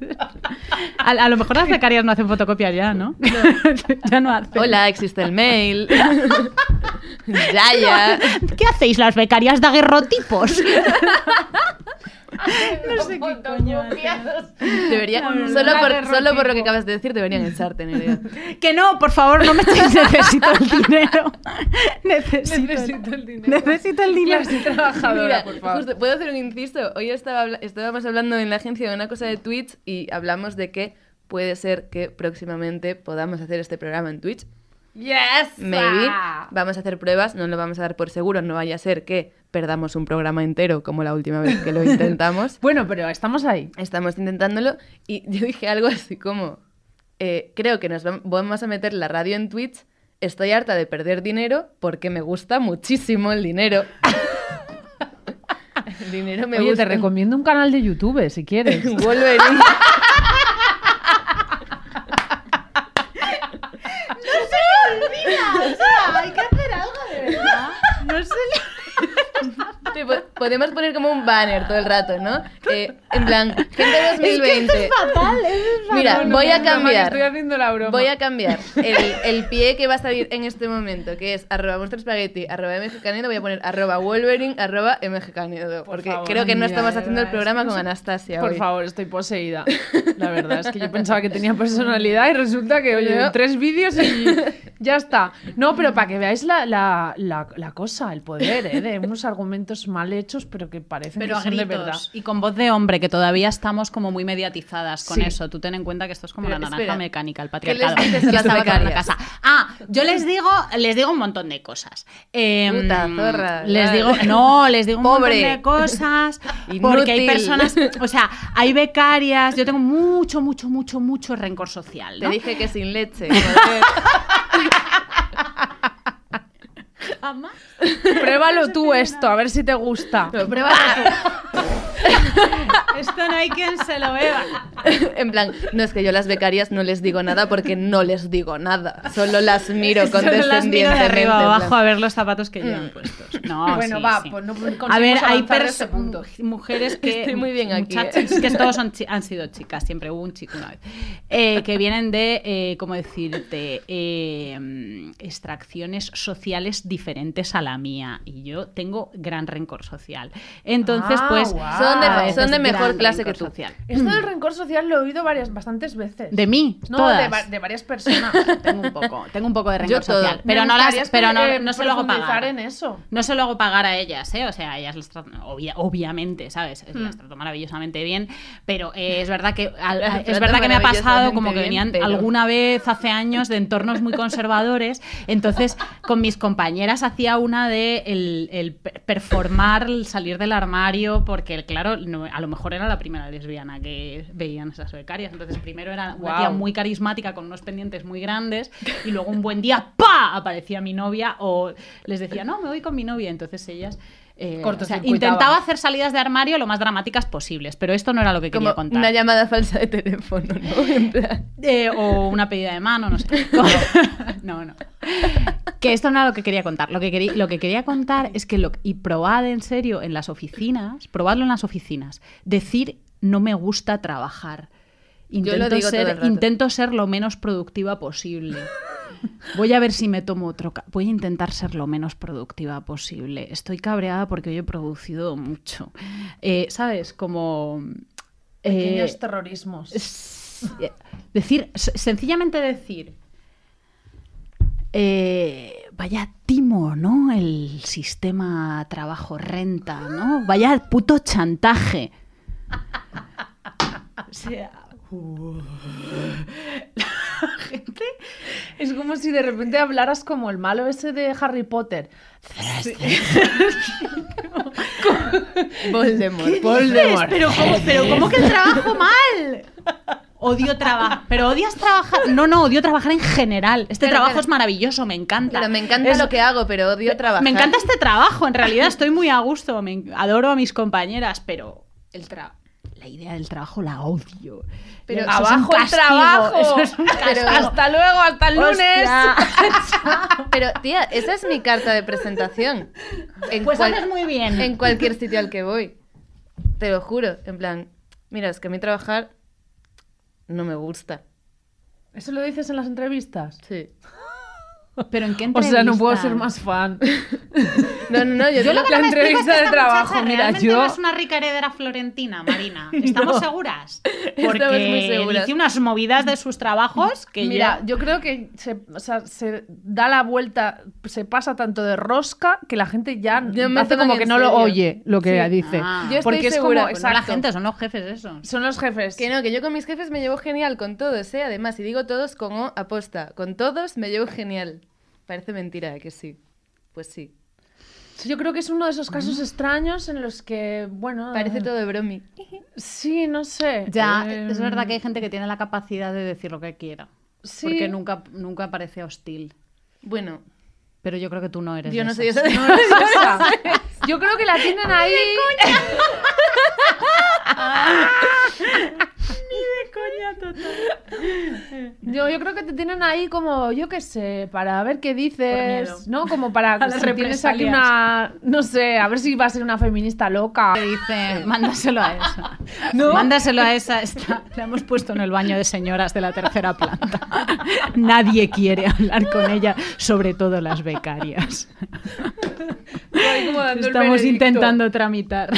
A, lo mejor las becarias no hacen fotocopias ya, ¿no? ya no hacen. Hola, existe el mail. ya, ya. ¿Qué hacéis las becarias de aguerrotipos? no sé qué coño. Debería, solo, por, solo por, lo que acabas de decir, deberían echarte, Nerea. que no, por favor, no me Necesito el dinero. Necesito, el dinero. Necesito el dinero. soy trabajadora, por favor. Puedo hacer un inciso. Hoy estaba, estábamos hablando en la agencia de una cosa de Twitch y hablamos de que puede ser que próximamente podamos hacer este programa en Twitch. Yes. Ah. Vamos a hacer pruebas, no lo vamos a dar por seguro, no vaya a ser que perdamos un programa entero como la última vez que lo intentamos. bueno, pero estamos ahí. Estamos intentándolo y yo dije algo así como, eh, creo que nos vamos a meter la radio en Twitch, estoy harta de perder dinero porque me gusta muchísimo el dinero. dinero me Oye, te recomiendo un canal de YouTube si quieres. podemos poner como un banner todo el rato, ¿no? Eh, en plan, gente 2020. Es que es fatal, es Mira, voy a cambiar. Estoy haciendo la broma. Voy a cambiar el, pie que va a salir en este momento, que es arroba monstruo espagueti, arroba mexicanido, voy a poner arroba wolverine, arroba mexicanido. Porque creo que no estamos haciendo el programa con Anastasia. Por favor, estoy poseída. La verdad es que yo pensaba que tenía personalidad y resulta que, oye, tres vídeos y ya está. No, pero para que veáis la, la, la, cosa, el poder, ¿eh? de unos argumentos mal hechos, pero que parecen pero de verdad. Y con voz de hombre, que todavía estamos como muy mediatizadas con eso. Tú ten en cuenta que esto es como la naranja mecánica, el patriarcado. Ah, yo les digo, les digo un montón de cosas. Em, les digo, no, les digo un montón de cosas. Porque hay personas, o sea, hay becarias. Yo tengo mucho, mucho, mucho, mucho rencor social. Te dije que sin leche ama Pruébalo tú esto, a ver si te gusta. esto no hay quien se lo vea En plan, no es que yo las becarias no les digo nada porque no les digo nada. Solo las miro con las de arriba abajo a ver los zapatos que llevan mm. puestos. No, bueno, va, pues no A ver, hay personas mujeres que... Estoy muy bien aquí. Eh. que todos han, sido chicas, siempre hubo un chico una vez. Eh, que vienen de, eh, ¿cómo decirte? Eh, extracciones sociales diferentes diferentes a la mía y yo tengo gran rencor social. Entonces, ah, pues son de, mejor clase que Social. Esto del rencor social lo he oído varias bastantes veces. De mí, no, De, varias personas. tengo un poco, de rencor social, pero no las, pero este, eh, no, se lo hago pagar. En eso. No se lo hago pagar a ellas, ¿eh? O sea, ellas las obviamente, ¿sabes? Hmm. Las trato maravillosamente bien, pero eh, es verdad que es verdad que me ha pasado como que venían alguna vez hace años de entornos muy conservadores, entonces con mis compañeros hacía una de el, performar, el salir del armario, porque claro, a lo mejor era la primera lesbiana que veían esas becarias. Entonces primero era una tía muy carismática con unos pendientes muy grandes y luego un buen día, ¡pa! aparecía mi novia o les decía, no, me voy con mi novia. Entonces ellas eh, intentaba hacer salidas de armario lo más dramáticas posibles, pero esto no era lo que quería contar. Una llamada falsa de teléfono, ¿no? Eh, o una pedida de mano, no sé. no, no. Que esto no era lo que quería contar. Lo que, quería, lo que quería contar es que, lo, y probad en serio en las oficinas, probadlo en las oficinas, decir no me gusta trabajar. Intento, ser, intento ser lo menos productiva posible. Voy a ver si me tomo otro. Voy a intentar ser lo menos productiva posible. Estoy cabreada porque hoy he producido mucho. Eh, ¿Sabes? Como. Pequeños eh, terrorismos. Eh, decir, sencillamente decir. vaya timo, ¿no? El sistema trabajo-renta, ¿no? Vaya puto chantaje. O sea, la gente es como si de repente hablaras como el malo ese de Harry Potter. Voldemort, Pero ¿cómo, pero ¿cómo que el trabajo mal? odio trabajar. Pero odias trabajar. No, no, odio trabajar en general. Este trabajo es maravilloso, me encanta. Pero me encanta lo que hago, pero odio trabajar. Me encanta este trabajo, en realidad estoy muy a gusto. Adoro a mis compañeras, pero el trabajo la idea del trabajo la odio. Pero abajo el trabajo. hasta luego, hasta el lunes. Pero tía, esa es mi carta de presentación. En pues muy bien. En cualquier sitio al que voy. Te lo juro, en plan, mira, es que a mí trabajar no me gusta. ¿Eso lo dices en las entrevistas? Sí. ¿Pero en qué entrevista? O sea, no puedo ser más fan. No, no, no, yo, que la entrevista de trabajo. Mira, realmente yo. No es una rica heredera florentina, Marina. ¿Estamos seguras? Porque muy hice unas movidas de sus trabajos que Mira, yo creo que se, o sea, se, da la vuelta, se pasa tanto de rosca que la gente ya yo hace ah. como que no lo oye lo que ella dice. Yo estoy Porque segura, es como, la gente, son los jefes, eso. Son los jefes. Que no, que yo con mis jefes me llevo genial con todos, ¿eh? Además, y digo todos como aposta. Con todos me llevo genial. Parece mentira de ¿eh? que sí. Pues sí. Yo creo que es uno de esos casos extraños en los que, bueno... Parece todo de bromi. Sí, no sé. Ya, em, es verdad que hay gente que tiene la capacidad de decir lo que quiera. Sí. Porque nunca, nunca parece hostil. Bueno. Pero yo creo que tú no eres Yo no soy esa. No eres Yo creo que la tienen ahí... Yo, yo creo que te tienen ahí como, yo qué sé, para ver qué dices, ¿no? Como para tienes aquí una, no sé, a ver si va a ser una feminista loca. dice, mándaselo a esa. Mándaselo a esa, está La hemos puesto en el baño de señoras de la tercera planta. Nadie quiere hablar con ella, sobre todo las becarias. Estamos intentando tramitar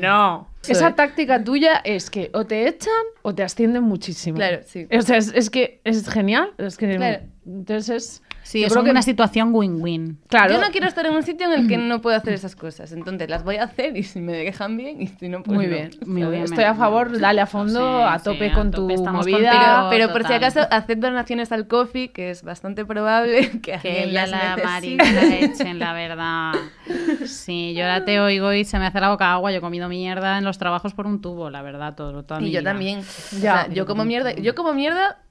no. Esa táctica tuya es que o te echan o te ascienden muchísimo. Claro, sí. O sea, es, que es genial. Es que, Entonces. Sí, yo es creo que una situación win-win. Claro. Yo no quiero estar en un sitio en el que no puedo hacer esas cosas. Entonces las voy a hacer y si me dejan bien y si no, puedo. Muy bien, Estoy a favor, dale a fondo, a tope con tu movida. pero, por si acaso, haced donaciones al coffee, que es bastante probable que, que las la Marina la echen, la verdad. Sí, yo la te oigo y se me hace la boca agua, yo he comido mierda en los trabajos por un tubo, la verdad, todo, toda mi Y yo también. Ya, o sea, yo como mierda, yo como mierda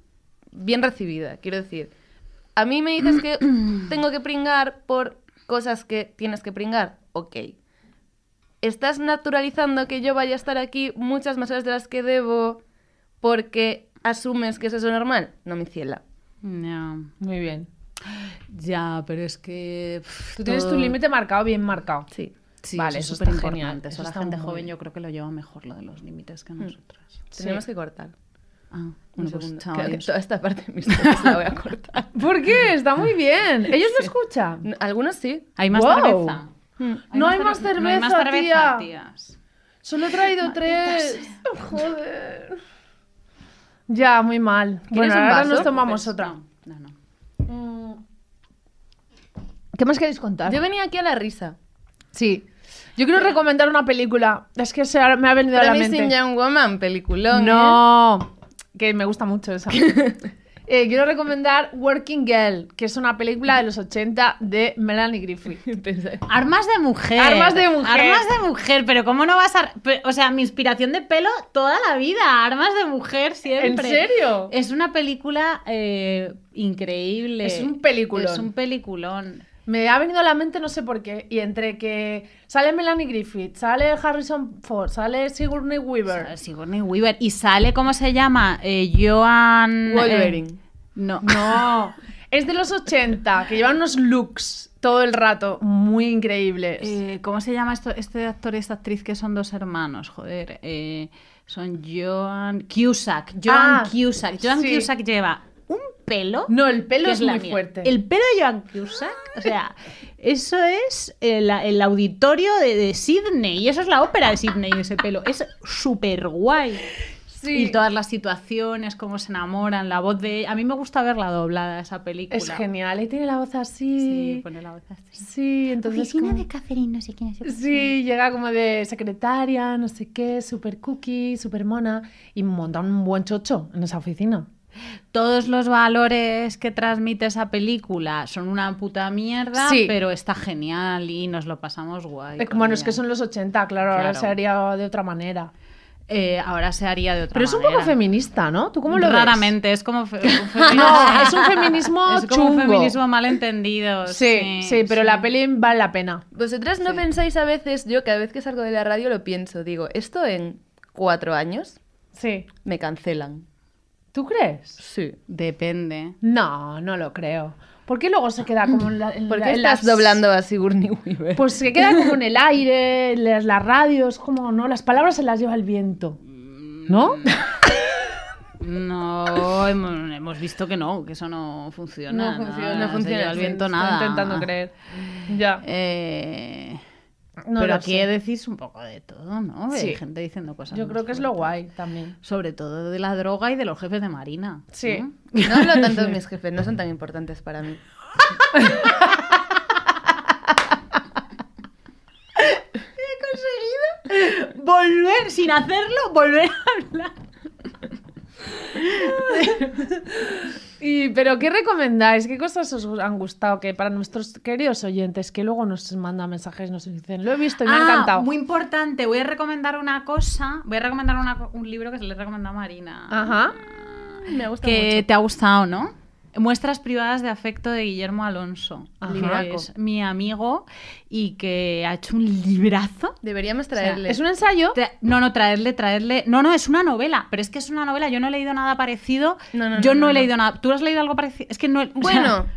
bien recibida, quiero decir. A mí me dices que tengo que pringar por cosas que tienes que pringar. Ok. Estás naturalizando que yo vaya a estar aquí muchas más horas de las que debo porque asumes que eso es lo normal. No, me ciela. Muy bien. Ya, pero es que. Tú tienes tu límite marcado, bien marcado. Sí vale, eso, es genial Eso, la gente joven yo creo que lo lleva mejor, lo de los límites que mm. nosotras. Tenemos que cortar. Ah, bueno, pues, toda esta parte de la voy a cortar. ¿Por qué? Está muy bien. ¿Ellos lo escuchan? Algunos sí. Hay más cerveza. Mm. no, hay más cerveza, no hay más cerveza, Solo he traído tres. Joder. Ya, muy mal. Bueno, ahora nos tomamos pues otra. No, no. Mm. ¿Qué más queréis contar? Yo venía aquí a la risa. Sí. Yo quiero recomendar una película. Es que se me ha venido a la mente. Young Woman, peliculón. No, ¿eh? que me gusta mucho esa. Eh, quiero recomendar Working Girl, que es una película de los 80 de Melanie Griffith. Armas de mujer. Armas de mujer. Armas de mujer, pero ¿cómo no vas a...? O sea, mi inspiración de pelo toda la vida. Armas de mujer siempre. ¿En serio? Es una película eh, increíble. Es un peliculón. Es un peliculón. Me ha venido a la mente no sé por qué. Y entre que sale Melanie Griffith, sale Harrison Ford, sale Sigourney Weaver. Sigourney Weaver. Y sale, ¿cómo se llama? Eh, Joan... Eh, no. No. es de los 80, que lleva unos looks todo el rato muy increíbles. Eh, ¿Cómo se llama esto, este actor y esta actriz que son dos hermanos? Joder. son Joan Cusack. Joan ah, Cusack. Joan Cusack lleva un pelo. No, el pelo es, muy fuerte. El pelo de Joan Cusack, o sea, eso es eh, el, auditorio de, Sydney. Y eso es la ópera de Sydney, ese pelo. Es súper guay. Sí. Y todas las situaciones, cómo se enamoran, la voz de... A mí me gusta verla doblada, esa película. Es genial, y tiene la voz así. Sí, pone la voz así. Sí, entonces... Oficina de Catherine, no sé quién es. llega como de secretaria, no sé qué, super cookie, super mona, y monta un buen chocho en esa oficina todos los valores que transmite esa película son una puta mierda, pero está genial y nos lo pasamos guay. Eh, bueno, es que son los 80, claro, ahora se haría de otra manera. Eh, ahora se haría de otra Pero es un poco feminista, ¿no? ¿Tú cómo lo Raramente, es como... es un feminismo Es un feminismo malentendido. Sí, sí, pero la peli vale la pena. ¿Vosotras no pensáis a veces, yo cada vez que salgo de la radio lo pienso, digo, esto en cuatro años sí. me cancelan? ¿Tú crees? Sí. Depende. No, no lo creo. ¿Por qué luego se queda como en la. ¿Por qué estás doblando a Sigourney Weaver? Pues se queda como en el aire, las, radios, como, ¿no? Las palabras se las lleva el viento. Mm, ¿No? No, hemos visto que no, que eso no funciona. No funciona, no, funciona. El viento nada. Estoy intentando creer. Ya. Eh. Pero aquí decís un poco de todo, ¿no? Sí. Hay gente diciendo cosas. Yo creo que es lo guay también. Sobre todo de la droga y de los jefes de marina. Sí. No, hablo tanto de mis jefes, no son tan importantes para mí. He conseguido volver, sin hacerlo, volver a hablar. Y, pero, ¿qué recomendáis? ¿Qué cosas os han gustado? Que para nuestros queridos oyentes que luego nos mandan mensajes, nos dicen, lo he visto y me ha ah, encantado. Muy importante, voy a recomendar una cosa. Voy a recomendar un libro que se le recomendó a Marina. Ajá. Que te ha gustado, ¿no? Muestras privadas de afecto de Guillermo Alonso, que es mi amigo y que ha hecho un librazo. Deberíamos traerle. ¿Es un ensayo? no, no, traerle, traerle. No, no, es una novela, pero es que es una novela. Yo no he leído nada parecido. Yo no, he leído nada. ¿Tú has leído algo parecido? Es que no. Bueno.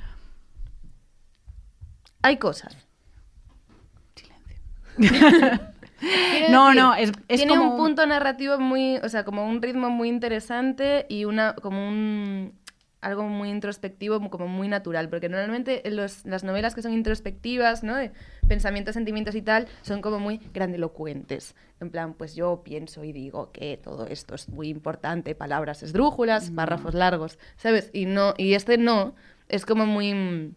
Hay cosas. Silencio. no, no, es, es tiene un punto narrativo muy, o sea, como un ritmo muy interesante y una como un algo muy introspectivo, como muy natural, porque normalmente las novelas que son introspectivas, ¿no? pensamientos, sentimientos y tal, son como muy grandilocuentes. En plan, pues yo pienso y digo que todo esto es muy importante, palabras esdrújulas, mm. párrafos largos, ¿sabes? Y no, y este no, es como muy mm,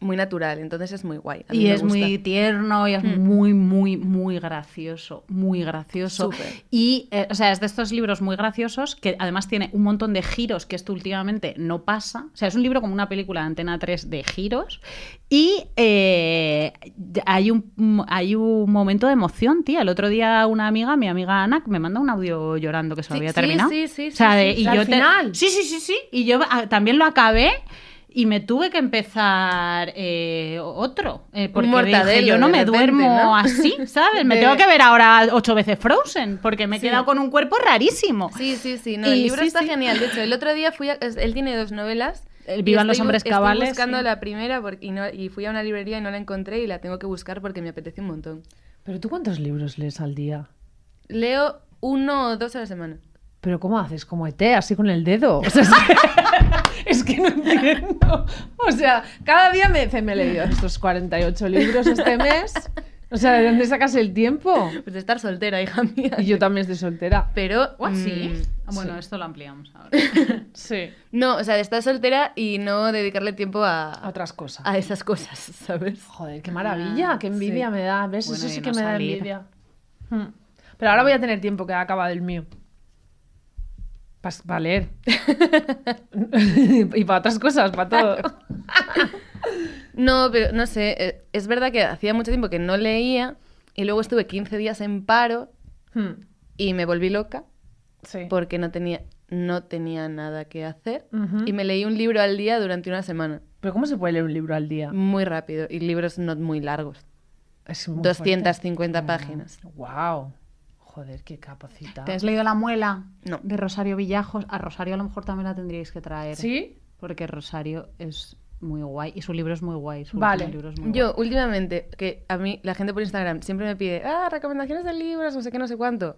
muy natural, entonces es muy guay. y es muy tierno y es mm. muy, muy, muy gracioso, muy gracioso. Y, eh, o sea, es de estos libros muy graciosos que además tiene un montón de giros que esto últimamente no pasa. O sea, es un libro como una película de Antena 3 de giros y eh, hay, un, hay un momento de emoción, tía. El otro día una amiga, mi amiga Ana, me manda un audio llorando que se lo había terminado. Sí, sí, sí, sí. Y yo ah, también lo acabé y me tuve que empezar eh, otro. Eh, porque dije, yo no me duermo así, ¿sabes? Me tengo que ver ahora ocho veces Frozen, porque me he quedado con un cuerpo rarísimo. Sí, sí, sí. el libro está genial. De hecho, el otro día fui a... Él tiene dos novelas. Vivan los hombres cabales. Estoy buscando la primera y, fui a una librería y no la encontré y la tengo que buscar porque me apetece un montón. ¿Pero tú cuántos libros lees al día? Leo uno o dos a la semana. ¿Pero cómo haces? Como ET, así con el dedo. es que no entiendo. O sea, cada día me dicen me he leído estos 48 libros este mes. O sea, ¿de dónde sacas el tiempo? Pues de estar soltera, hija mía. Y yo también estoy soltera. Pero, ah, mm, ah, bueno, esto lo ampliamos ahora. sí. No, o sea, de estar soltera y no dedicarle tiempo a... otras cosas. A esas cosas, ¿sabes? Joder, qué maravilla, qué envidia me da. ¿Ves? Eso sí que me da envidia. Hmm. Pero ahora voy a tener tiempo que ha acabado el mío. Para leer. y para otras cosas, para todo. no, pero no sé. Eh, es verdad que hacía mucho tiempo que no leía y luego estuve 15 días en paro hmm. y me volví loca porque no tenía, no tenía nada que hacer y me leí un libro al día durante una semana. ¿Pero cómo se puede leer un libro al día? Muy rápido y libros no muy largos. Es 250 ah, páginas. ¡Wow! Joder, qué capacita. ¿Te has leído La Muela? No. De Rosario Villajos. A Rosario a lo mejor también la tendríais que traer. ¿Sí? Porque Rosario es muy guay y su libro es muy guay. vale. Yo últimamente, que a mí la gente por Instagram siempre me pide, ah, recomendaciones de libros, no sé qué, no sé cuánto.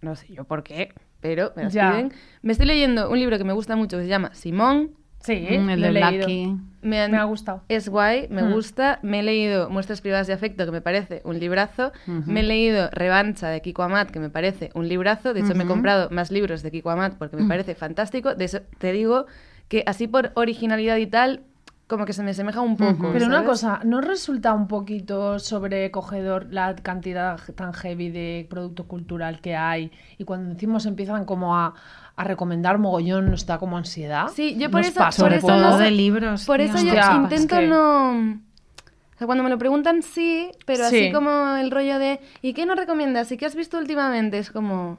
No sé yo por qué, pero me las piden. Me estoy leyendo un libro que me gusta mucho que se llama Simón Sí, mm, el de Me, ha gustado. Es guay, me mm. gusta. Me he leído Muestras privadas de afecto, que me parece un librazo. Me he leído Revancha de Kiko Amat, que me parece un librazo. De hecho, me he comprado más libros de Kiko Amat porque me mm. parece fantástico. De eso te digo que así por originalidad y tal, como que se me asemeja un poco. Pero una cosa, ¿no resulta un poquito sobrecogedor la cantidad tan heavy de producto cultural que hay? Y cuando decimos empiezan como a a recomendar mogollón nos da como ansiedad. Sí, yo por eso, por eso de libros. Por eso yo intento no o sea, cuando me lo preguntan sí, pero así como el rollo de ¿y qué nos recomiendas? ¿Y qué has visto últimamente? Es como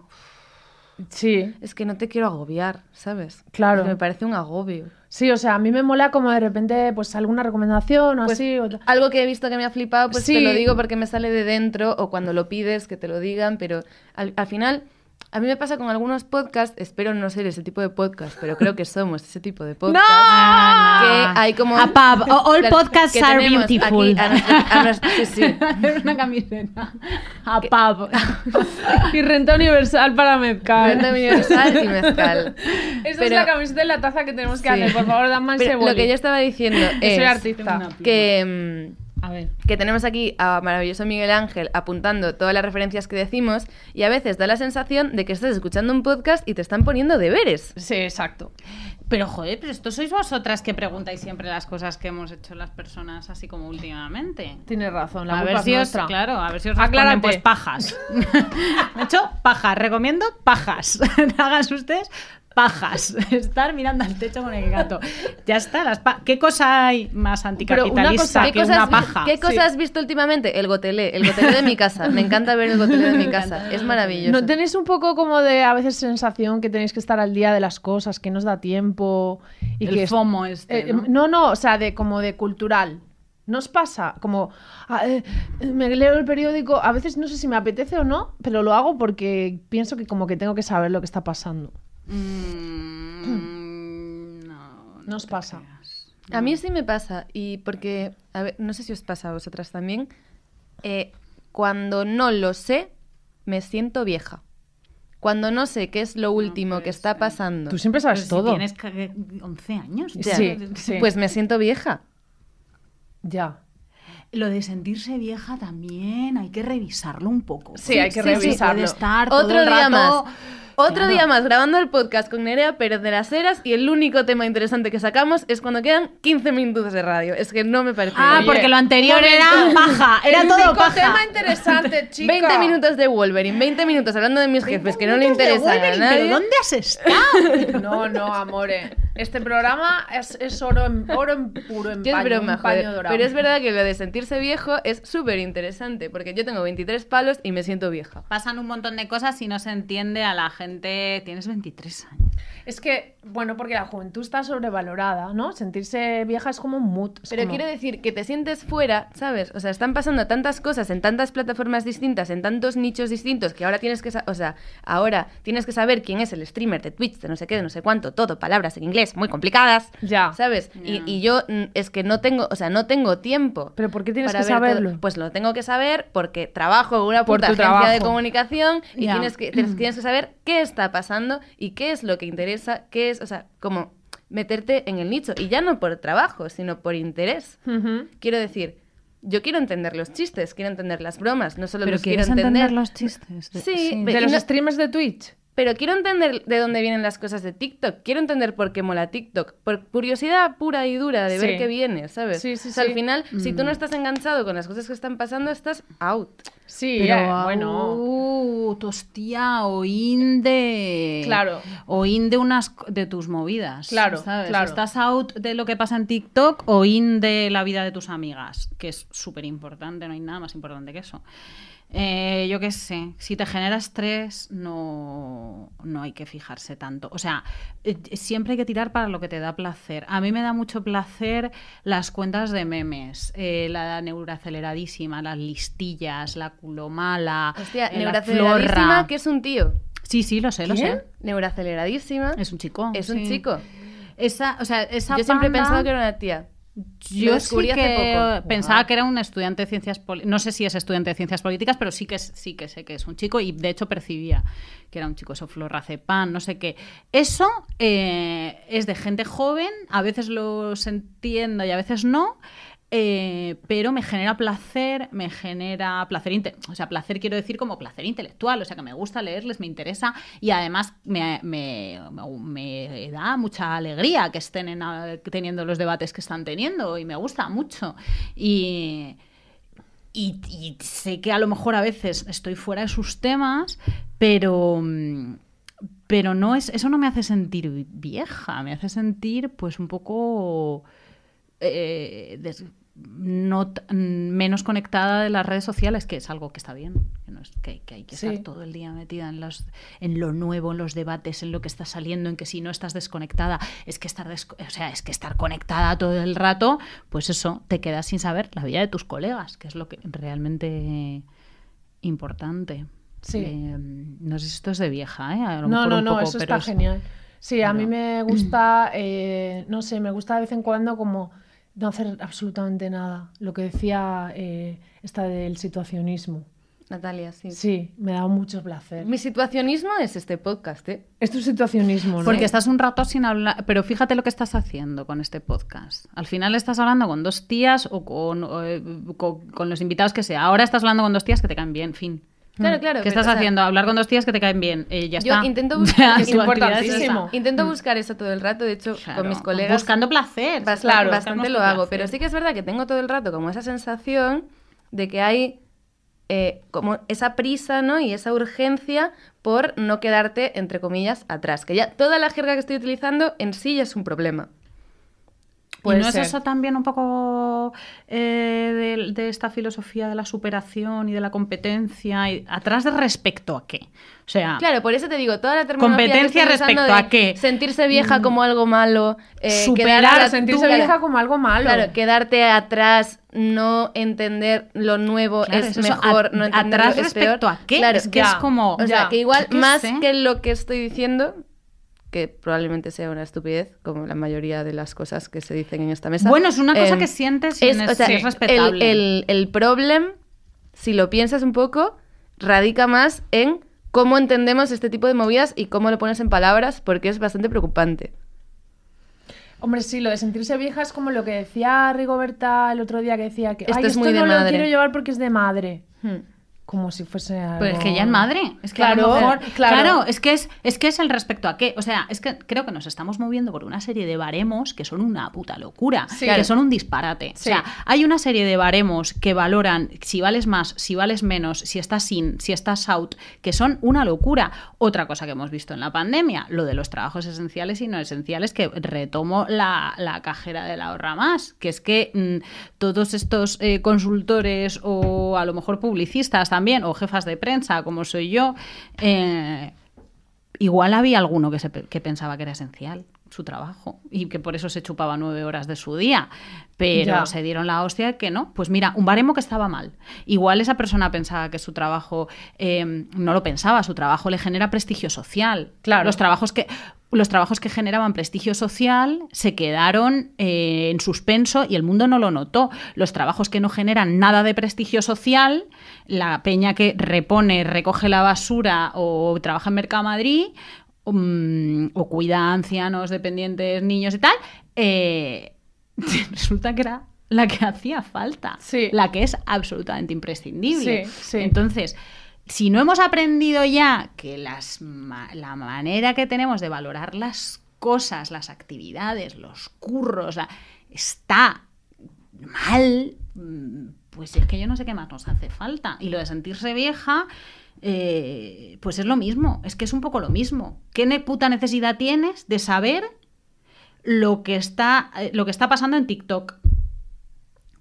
Sí. Es que no te quiero agobiar, ¿sabes? Claro. me parece un agobio. Sí, o sea, a mí me mola como de repente, pues alguna recomendación o pues, así. Algo que he visto que me ha flipado, pues te lo digo porque me sale de dentro o cuando lo pides que te lo digan, pero al final a mí me pasa con algunos podcasts, espero no ser ese tipo de podcast, pero creo que somos ese tipo de podcast. ¡No! Que hay como. A pub. All podcasts are beautiful. a a sí, sí. una camiseta. A pub. y renta universal para mezcal. Renta universal y mezcal. Esa es la camiseta y la taza que tenemos que hacer. Por favor, dame ese Lo que yo estaba diciendo es. artista. Que. Mm, que tenemos aquí a maravilloso Miguel Ángel apuntando todas las referencias que decimos y a veces da la sensación de que estás escuchando un podcast y te están poniendo deberes. Sí, exacto. Pero joder, pero esto sois vosotras que preguntáis siempre las cosas que hemos hecho las personas así como últimamente. Tienes razón, la a ver si os, Claro, a ver si os aclaran pues pajas. de hecho, pajas, recomiendo pajas. Hagan ustedes pajas, estar mirando al techo con el gato. Ya está, las ¿qué cosa hay más anticapitalista que una paja? ¿Qué cosa has visto últimamente? El gotelé, el gotelé de mi casa. Me encanta ver el gotelé de mi casa, es maravilloso. ¿No tenéis un poco como de a veces sensación que tenéis que estar al día de las cosas, que no os da tiempo? Y el que FOMO es, este, eh, ¿no? ¿no? o sea, de como de cultural. ¿Nos pasa? Como, ah, eh, me leo el periódico, a veces no sé si me apetece o no, pero lo hago porque pienso que como que tengo que saber lo que está pasando. Mm, no, os pasa. A mí sí me pasa, y porque, a ver, no sé si os pasa a vosotras también, eh, cuando no lo sé, me siento vieja. Cuando no sé qué es lo último pues que está pasando. Tú siempre sabes todo. Si tienes 11 eh, años. Sí, Pues me siento vieja. Ya. Lo de sentirse vieja también hay que revisarlo un poco. Sí, hay que revisarlo. estar Otro rato... día más otro día más grabando el podcast con Nerea Pérez de las Heras y el único tema interesante que sacamos es cuando quedan 15 minutos de radio. Es que no me parece. Ah, porque lo anterior era paja. Era todo paja. tema interesante, chica. 20 minutos de Wolverine, 20 minutos hablando de mis jefes que no le interesan a nadie. ¿Pero dónde has estado? no, no, amore. Este programa es, oro, en, oro en puro, en dorado. Pero es verdad que lo de sentirse viejo es súper interesante, porque yo tengo 23 palos y me siento vieja. Pasan un montón de cosas y no se entiende a la gente. Tienes 23 años. Es que, bueno, porque la juventud está sobrevalorada, ¿no? Sentirse vieja es como un mood. Pero quiero decir que te sientes fuera, ¿sabes? O sea, están pasando tantas cosas en tantas plataformas distintas, en tantos nichos distintos, que ahora tienes que, o sea, ahora tienes que saber quién es el streamer de Twitch, de no sé qué, de no sé cuánto, todo, palabras en inglés muy complicadas. Ya. ¿Sabes? Y, yo mm, es que no tengo, o sea, no tengo tiempo. ¿Pero por qué tienes que saberlo? Pues lo tengo que saber porque trabajo en una puta agencia de comunicación y tienes, que, tienes que saber qué está pasando y qué es lo que interesa, que es, o sea, como meterte en el nicho. Y ya no por trabajo, sino por interés. Quiero decir, yo quiero entender los chistes, quiero entender las bromas, no solo Pero los quiero entender. los chistes. sí, de los streamers de Twitch pero quiero entender de dónde vienen las cosas de TikTok. Quiero entender por qué mola TikTok. Por curiosidad pura y dura de ver qué viene, ¿sabes? Sí, sí, al final, si tú no mm. estás enganchado con las cosas que están pasando, estás out. Sí, pero, bueno. Uh, hostia, o inde. Claro. O inde unas de tus movidas. Claro, ¿sabes? Estás out de lo que pasa en TikTok o de la vida de tus amigas, que es súper importante, no hay nada más importante que eso. Eh, yo qué sé, si te genera estrés, no, hay que fijarse tanto. O sea, eh, siempre hay que tirar para lo que te da placer. A mí me da mucho placer las cuentas de memes, eh, la neuraceleradísima, las listillas, la culomala. Hostia, neuraceleradísima, que es un tío. Sí, sí, lo sé, lo sé. Neuraceleradísima. Es un chico. Es un chico. Esa, o sea, esa Yo siempre he pensado que era una tía. Yo sí que pensaba que era un estudiante de ciencias políticas. No sé si es estudiante de ciencias políticas, pero sí que sí que sé que es un chico y de hecho percibía que era un chico, eso florracepan, no sé qué. Eso eh, es de gente joven, a veces lo entiendo y a veces no. Eh, pero me genera placer, me genera placer, o sea, placer quiero decir como placer intelectual, o sea, que me gusta leerles, me interesa y además me, da mucha alegría que estén teniendo los debates que están teniendo y me gusta mucho. Y, sé que a lo mejor a veces estoy fuera de sus temas, pero pero no es eso no me hace sentir vieja, me hace sentir pues un poco eh, no menos conectada de las redes sociales, que es algo que está bien, que, no es, que, hay que estar todo el día metida en, los, en lo nuevo, en los debates, en lo que está saliendo, en que si no estás desconectada, es que estar, o sea, es que estar conectada todo el rato, pues eso, te queda sin saber la vida de tus colegas, que es lo que realmente importante. Eh, no sé si esto es de vieja, eh, no, no, no, eso está genial. Sí, a mí me gusta, eh, no sé, me gusta de vez en cuando como no hacer absolutamente nada. Lo que decía eh, esta del situacionismo. Natalia, sí. Sí, me da mucho placer. Mi situacionismo es este podcast, ¿eh? Es tu situacionismo, Porque estás un rato sin hablar, pero fíjate lo que estás haciendo con este podcast. Al final estás hablando con dos tías o con, eh, con, con los invitados que sea. Ahora estás hablando con dos tías que te caen bien, fin. Claro, mm. claro. ¿Qué estás haciendo? Hablar con dos tías que te caen bien. Eh, ya yo intento buscar, intento mm. buscar eso todo el rato, de hecho, con mis colegas. Buscando placer. Bastante, claro, bastante lo hago, pero sí que es verdad que tengo todo el rato como esa sensación de que hay eh, como esa prisa ¿no? y esa urgencia por no quedarte, entre comillas, atrás. Que ya toda la jerga que estoy utilizando en sí ya es un problema pues no es eso también un poco eh, de, esta filosofía de la superación y de la competencia? Y, ¿Atrás de respecto a qué? O sea. Claro, por eso te digo, toda la terminología. Competencia respecto a qué. Sentirse vieja mm. como algo malo. Eh, Superar, sentirse vieja como algo malo. Claro, quedarte atrás, no entender lo nuevo es, mejor, no entender Atrás es respecto a qué. Claro, es que es como. O sea, que igual, más que lo que estoy diciendo, que probablemente sea una estupidez, como la mayoría de las cosas que se dicen en esta mesa. Bueno, es una cosa em, que sientes y es, respetable. El, problema, si lo piensas un poco, radica más en cómo entendemos este tipo de movidas y cómo lo pones en palabras, porque es bastante preocupante. Hombre, sí, lo de sentirse vieja es como lo que decía Rigoberta el otro día, que decía que esto, es muy no de madre. lo quiero llevar porque es de madre. Hmm como si fuese algo... Pues es que ya es madre. Es que claro, claro, es que es, es que es el respecto a qué. O sea, es que creo que nos estamos moviendo por una serie de baremos que son una puta locura, sí, que son un disparate. O sea, hay una serie de baremos que valoran si vales más, si vales menos, si estás sin si estás out, que son una locura. Otra cosa que hemos visto en la pandemia, lo de los trabajos esenciales y no esenciales, que retomo la, cajera de la ahorra más, que es que mm, todos estos eh, consultores o a lo mejor publicistas también o jefas de prensa, como soy yo, eh, igual había alguno que pensaba que era esencial su trabajo y que por eso se chupaba nueve horas de su día. Pero se dieron la hostia que no. Pues mira, un baremo que estaba mal. Igual esa persona pensaba que su trabajo eh, no lo pensaba, su trabajo le genera prestigio social. Claro. Los trabajos que. Los trabajos que generaban prestigio social se quedaron eh, en suspenso y el mundo no lo notó. Los trabajos que no generan nada de prestigio social, la peña que repone, recoge la basura o trabaja en Mercamadrid Mm, o cuida ancianos, dependientes, niños y tal, eh, resulta que era la que hacía falta, sí. la que es absolutamente imprescindible. Entonces, si no hemos aprendido ya que las, la manera que tenemos de valorar las cosas, las actividades, los curros, está mal, mm, pues es que yo no sé qué más nos hace falta. Y lo de sentirse vieja, eh, pues es lo mismo, es que es un poco lo mismo. ¿Qué puta necesidad tienes de saber lo que está, eh, lo que está pasando en TikTok?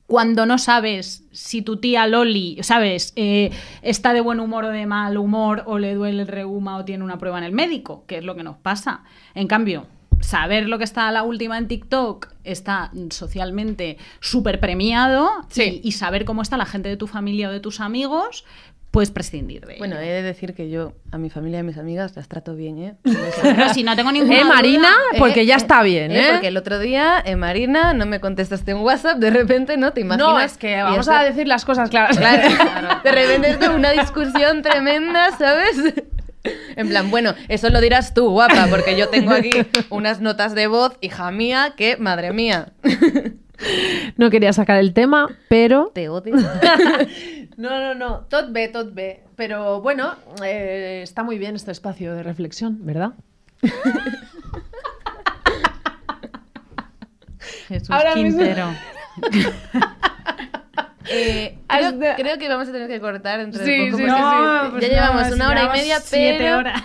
Cuando no sabes si tu tía Loli, ¿sabes? Eh, está de buen humor o de mal humor, o le duele el reuma o tiene una prueba en el médico, que es lo que nos pasa. En cambio, saber lo que está la última en TikTok está socialmente súper premiado y, saber cómo está la gente de tu familia o de tus amigos puedes prescindir de Bueno, he de decir que yo a mi familia y a mis amigas las trato bien, ¿eh? No, si no tengo ninguna. ¿Eh, Marina? Eh, porque ya eh, está bien, eh, eh, Porque el otro día, Marina, no me contestaste en WhatsApp, de repente, ¿no? ¿Te imaginas? No, es que vamos a decir las cosas claras. Claro, De repente es una discusión tremenda, ¿sabes? En plan, bueno, eso lo dirás tú, guapa, porque yo tengo aquí unas notas de voz, hija mía, que madre mía. No quería sacar el tema, pero. Te odio. no, no, no. Tot ve, tot B. Pero bueno, eh, está muy bien este espacio de reflexión, ¿verdad? Ahora Quintero. Mismo... Eh, creo, que vamos a tener que cortar entre sí, poco, sí, sí. Pues ya llevamos una hora y media, pero. Horas.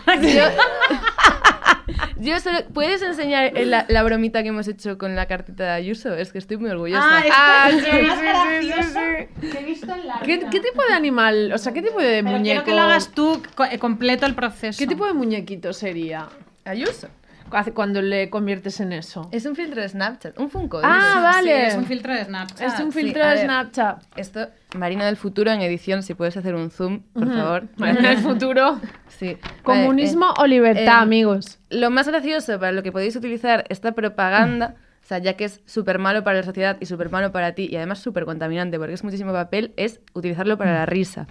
¿Puedes enseñar la, bromita que hemos hecho con la cartita de Ayuso? Es que estoy muy orgullosa. Ah, ¿Qué, tipo de animal, o sea, qué tipo de Pero muñeco? Quiero que lo hagas tú eh, completo el proceso. ¿Qué tipo de muñequito sería? Ayuso cuando le conviertes en eso? Es un filtro de Snapchat, un Funko. Ah, vale. es un filtro de Snapchat. Es un filtro de Snapchat. Esto, Marina del futuro en edición, si puedes hacer un zoom, por favor. Marina del futuro. Sí. ¿Comunismo o eh, libertad, eh, amigos? Lo más gracioso para lo que podéis utilizar esta propaganda. Mm. O sea, ya que es súper malo para la sociedad y súper malo para ti y además súper contaminante porque es muchísimo papel, es utilizarlo para la risa.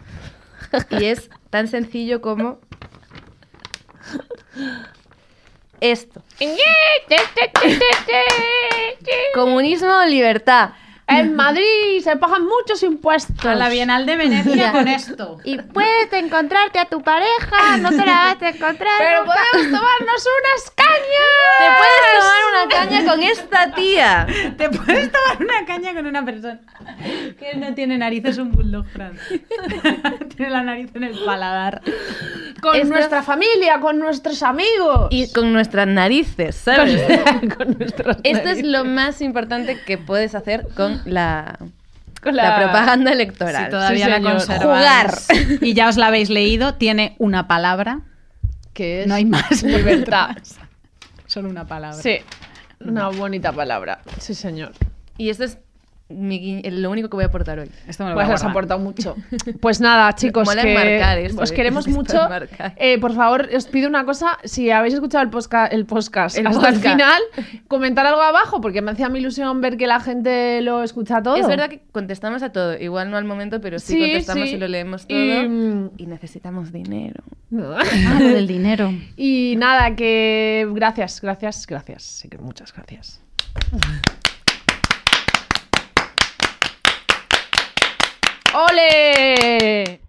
Y es tan sencillo como esto. Comunismo o libertad. En Madrid se pagan muchos impuestos. A la Bienal de Venecia con esto. Y puedes encontrarte a tu pareja, no te la vas a encontrar. Pero podemos tomarnos unas cañas. Te puedes tomar una caña con esta tía. Te puedes tomar una caña con una persona que no tiene narices, es un bulldog Fran. tiene la nariz en el paladar. Con nuestra familia, con nuestros amigos. Y con nuestras narices, ¿sabes? Con... Esto es lo más importante que puedes hacer con la, propaganda electoral. todavía la conserváis. Y ya os la habéis leído, tiene una palabra. Que es no hay más libertad. Solo una palabra. Sí, una bonita palabra. Sí, señor. Y este es lo único que voy a aportar hoy. Esto me lo pues aportado mucho. Pues nada, chicos, que os ¿eh? queremos mucho. Eh, por favor, os pido una cosa, si habéis escuchado el, podcast hasta el final, comentar algo abajo, porque me hacía mi ilusión ver que la gente lo escucha todo. Es verdad que contestamos a todo, igual no al momento, pero sí, contestamos y lo leemos todo. Mm, y, necesitamos dinero. Ah, ah, del dinero. Y nada, que gracias, gracias, gracias. Muchas gracias. ¡Ole!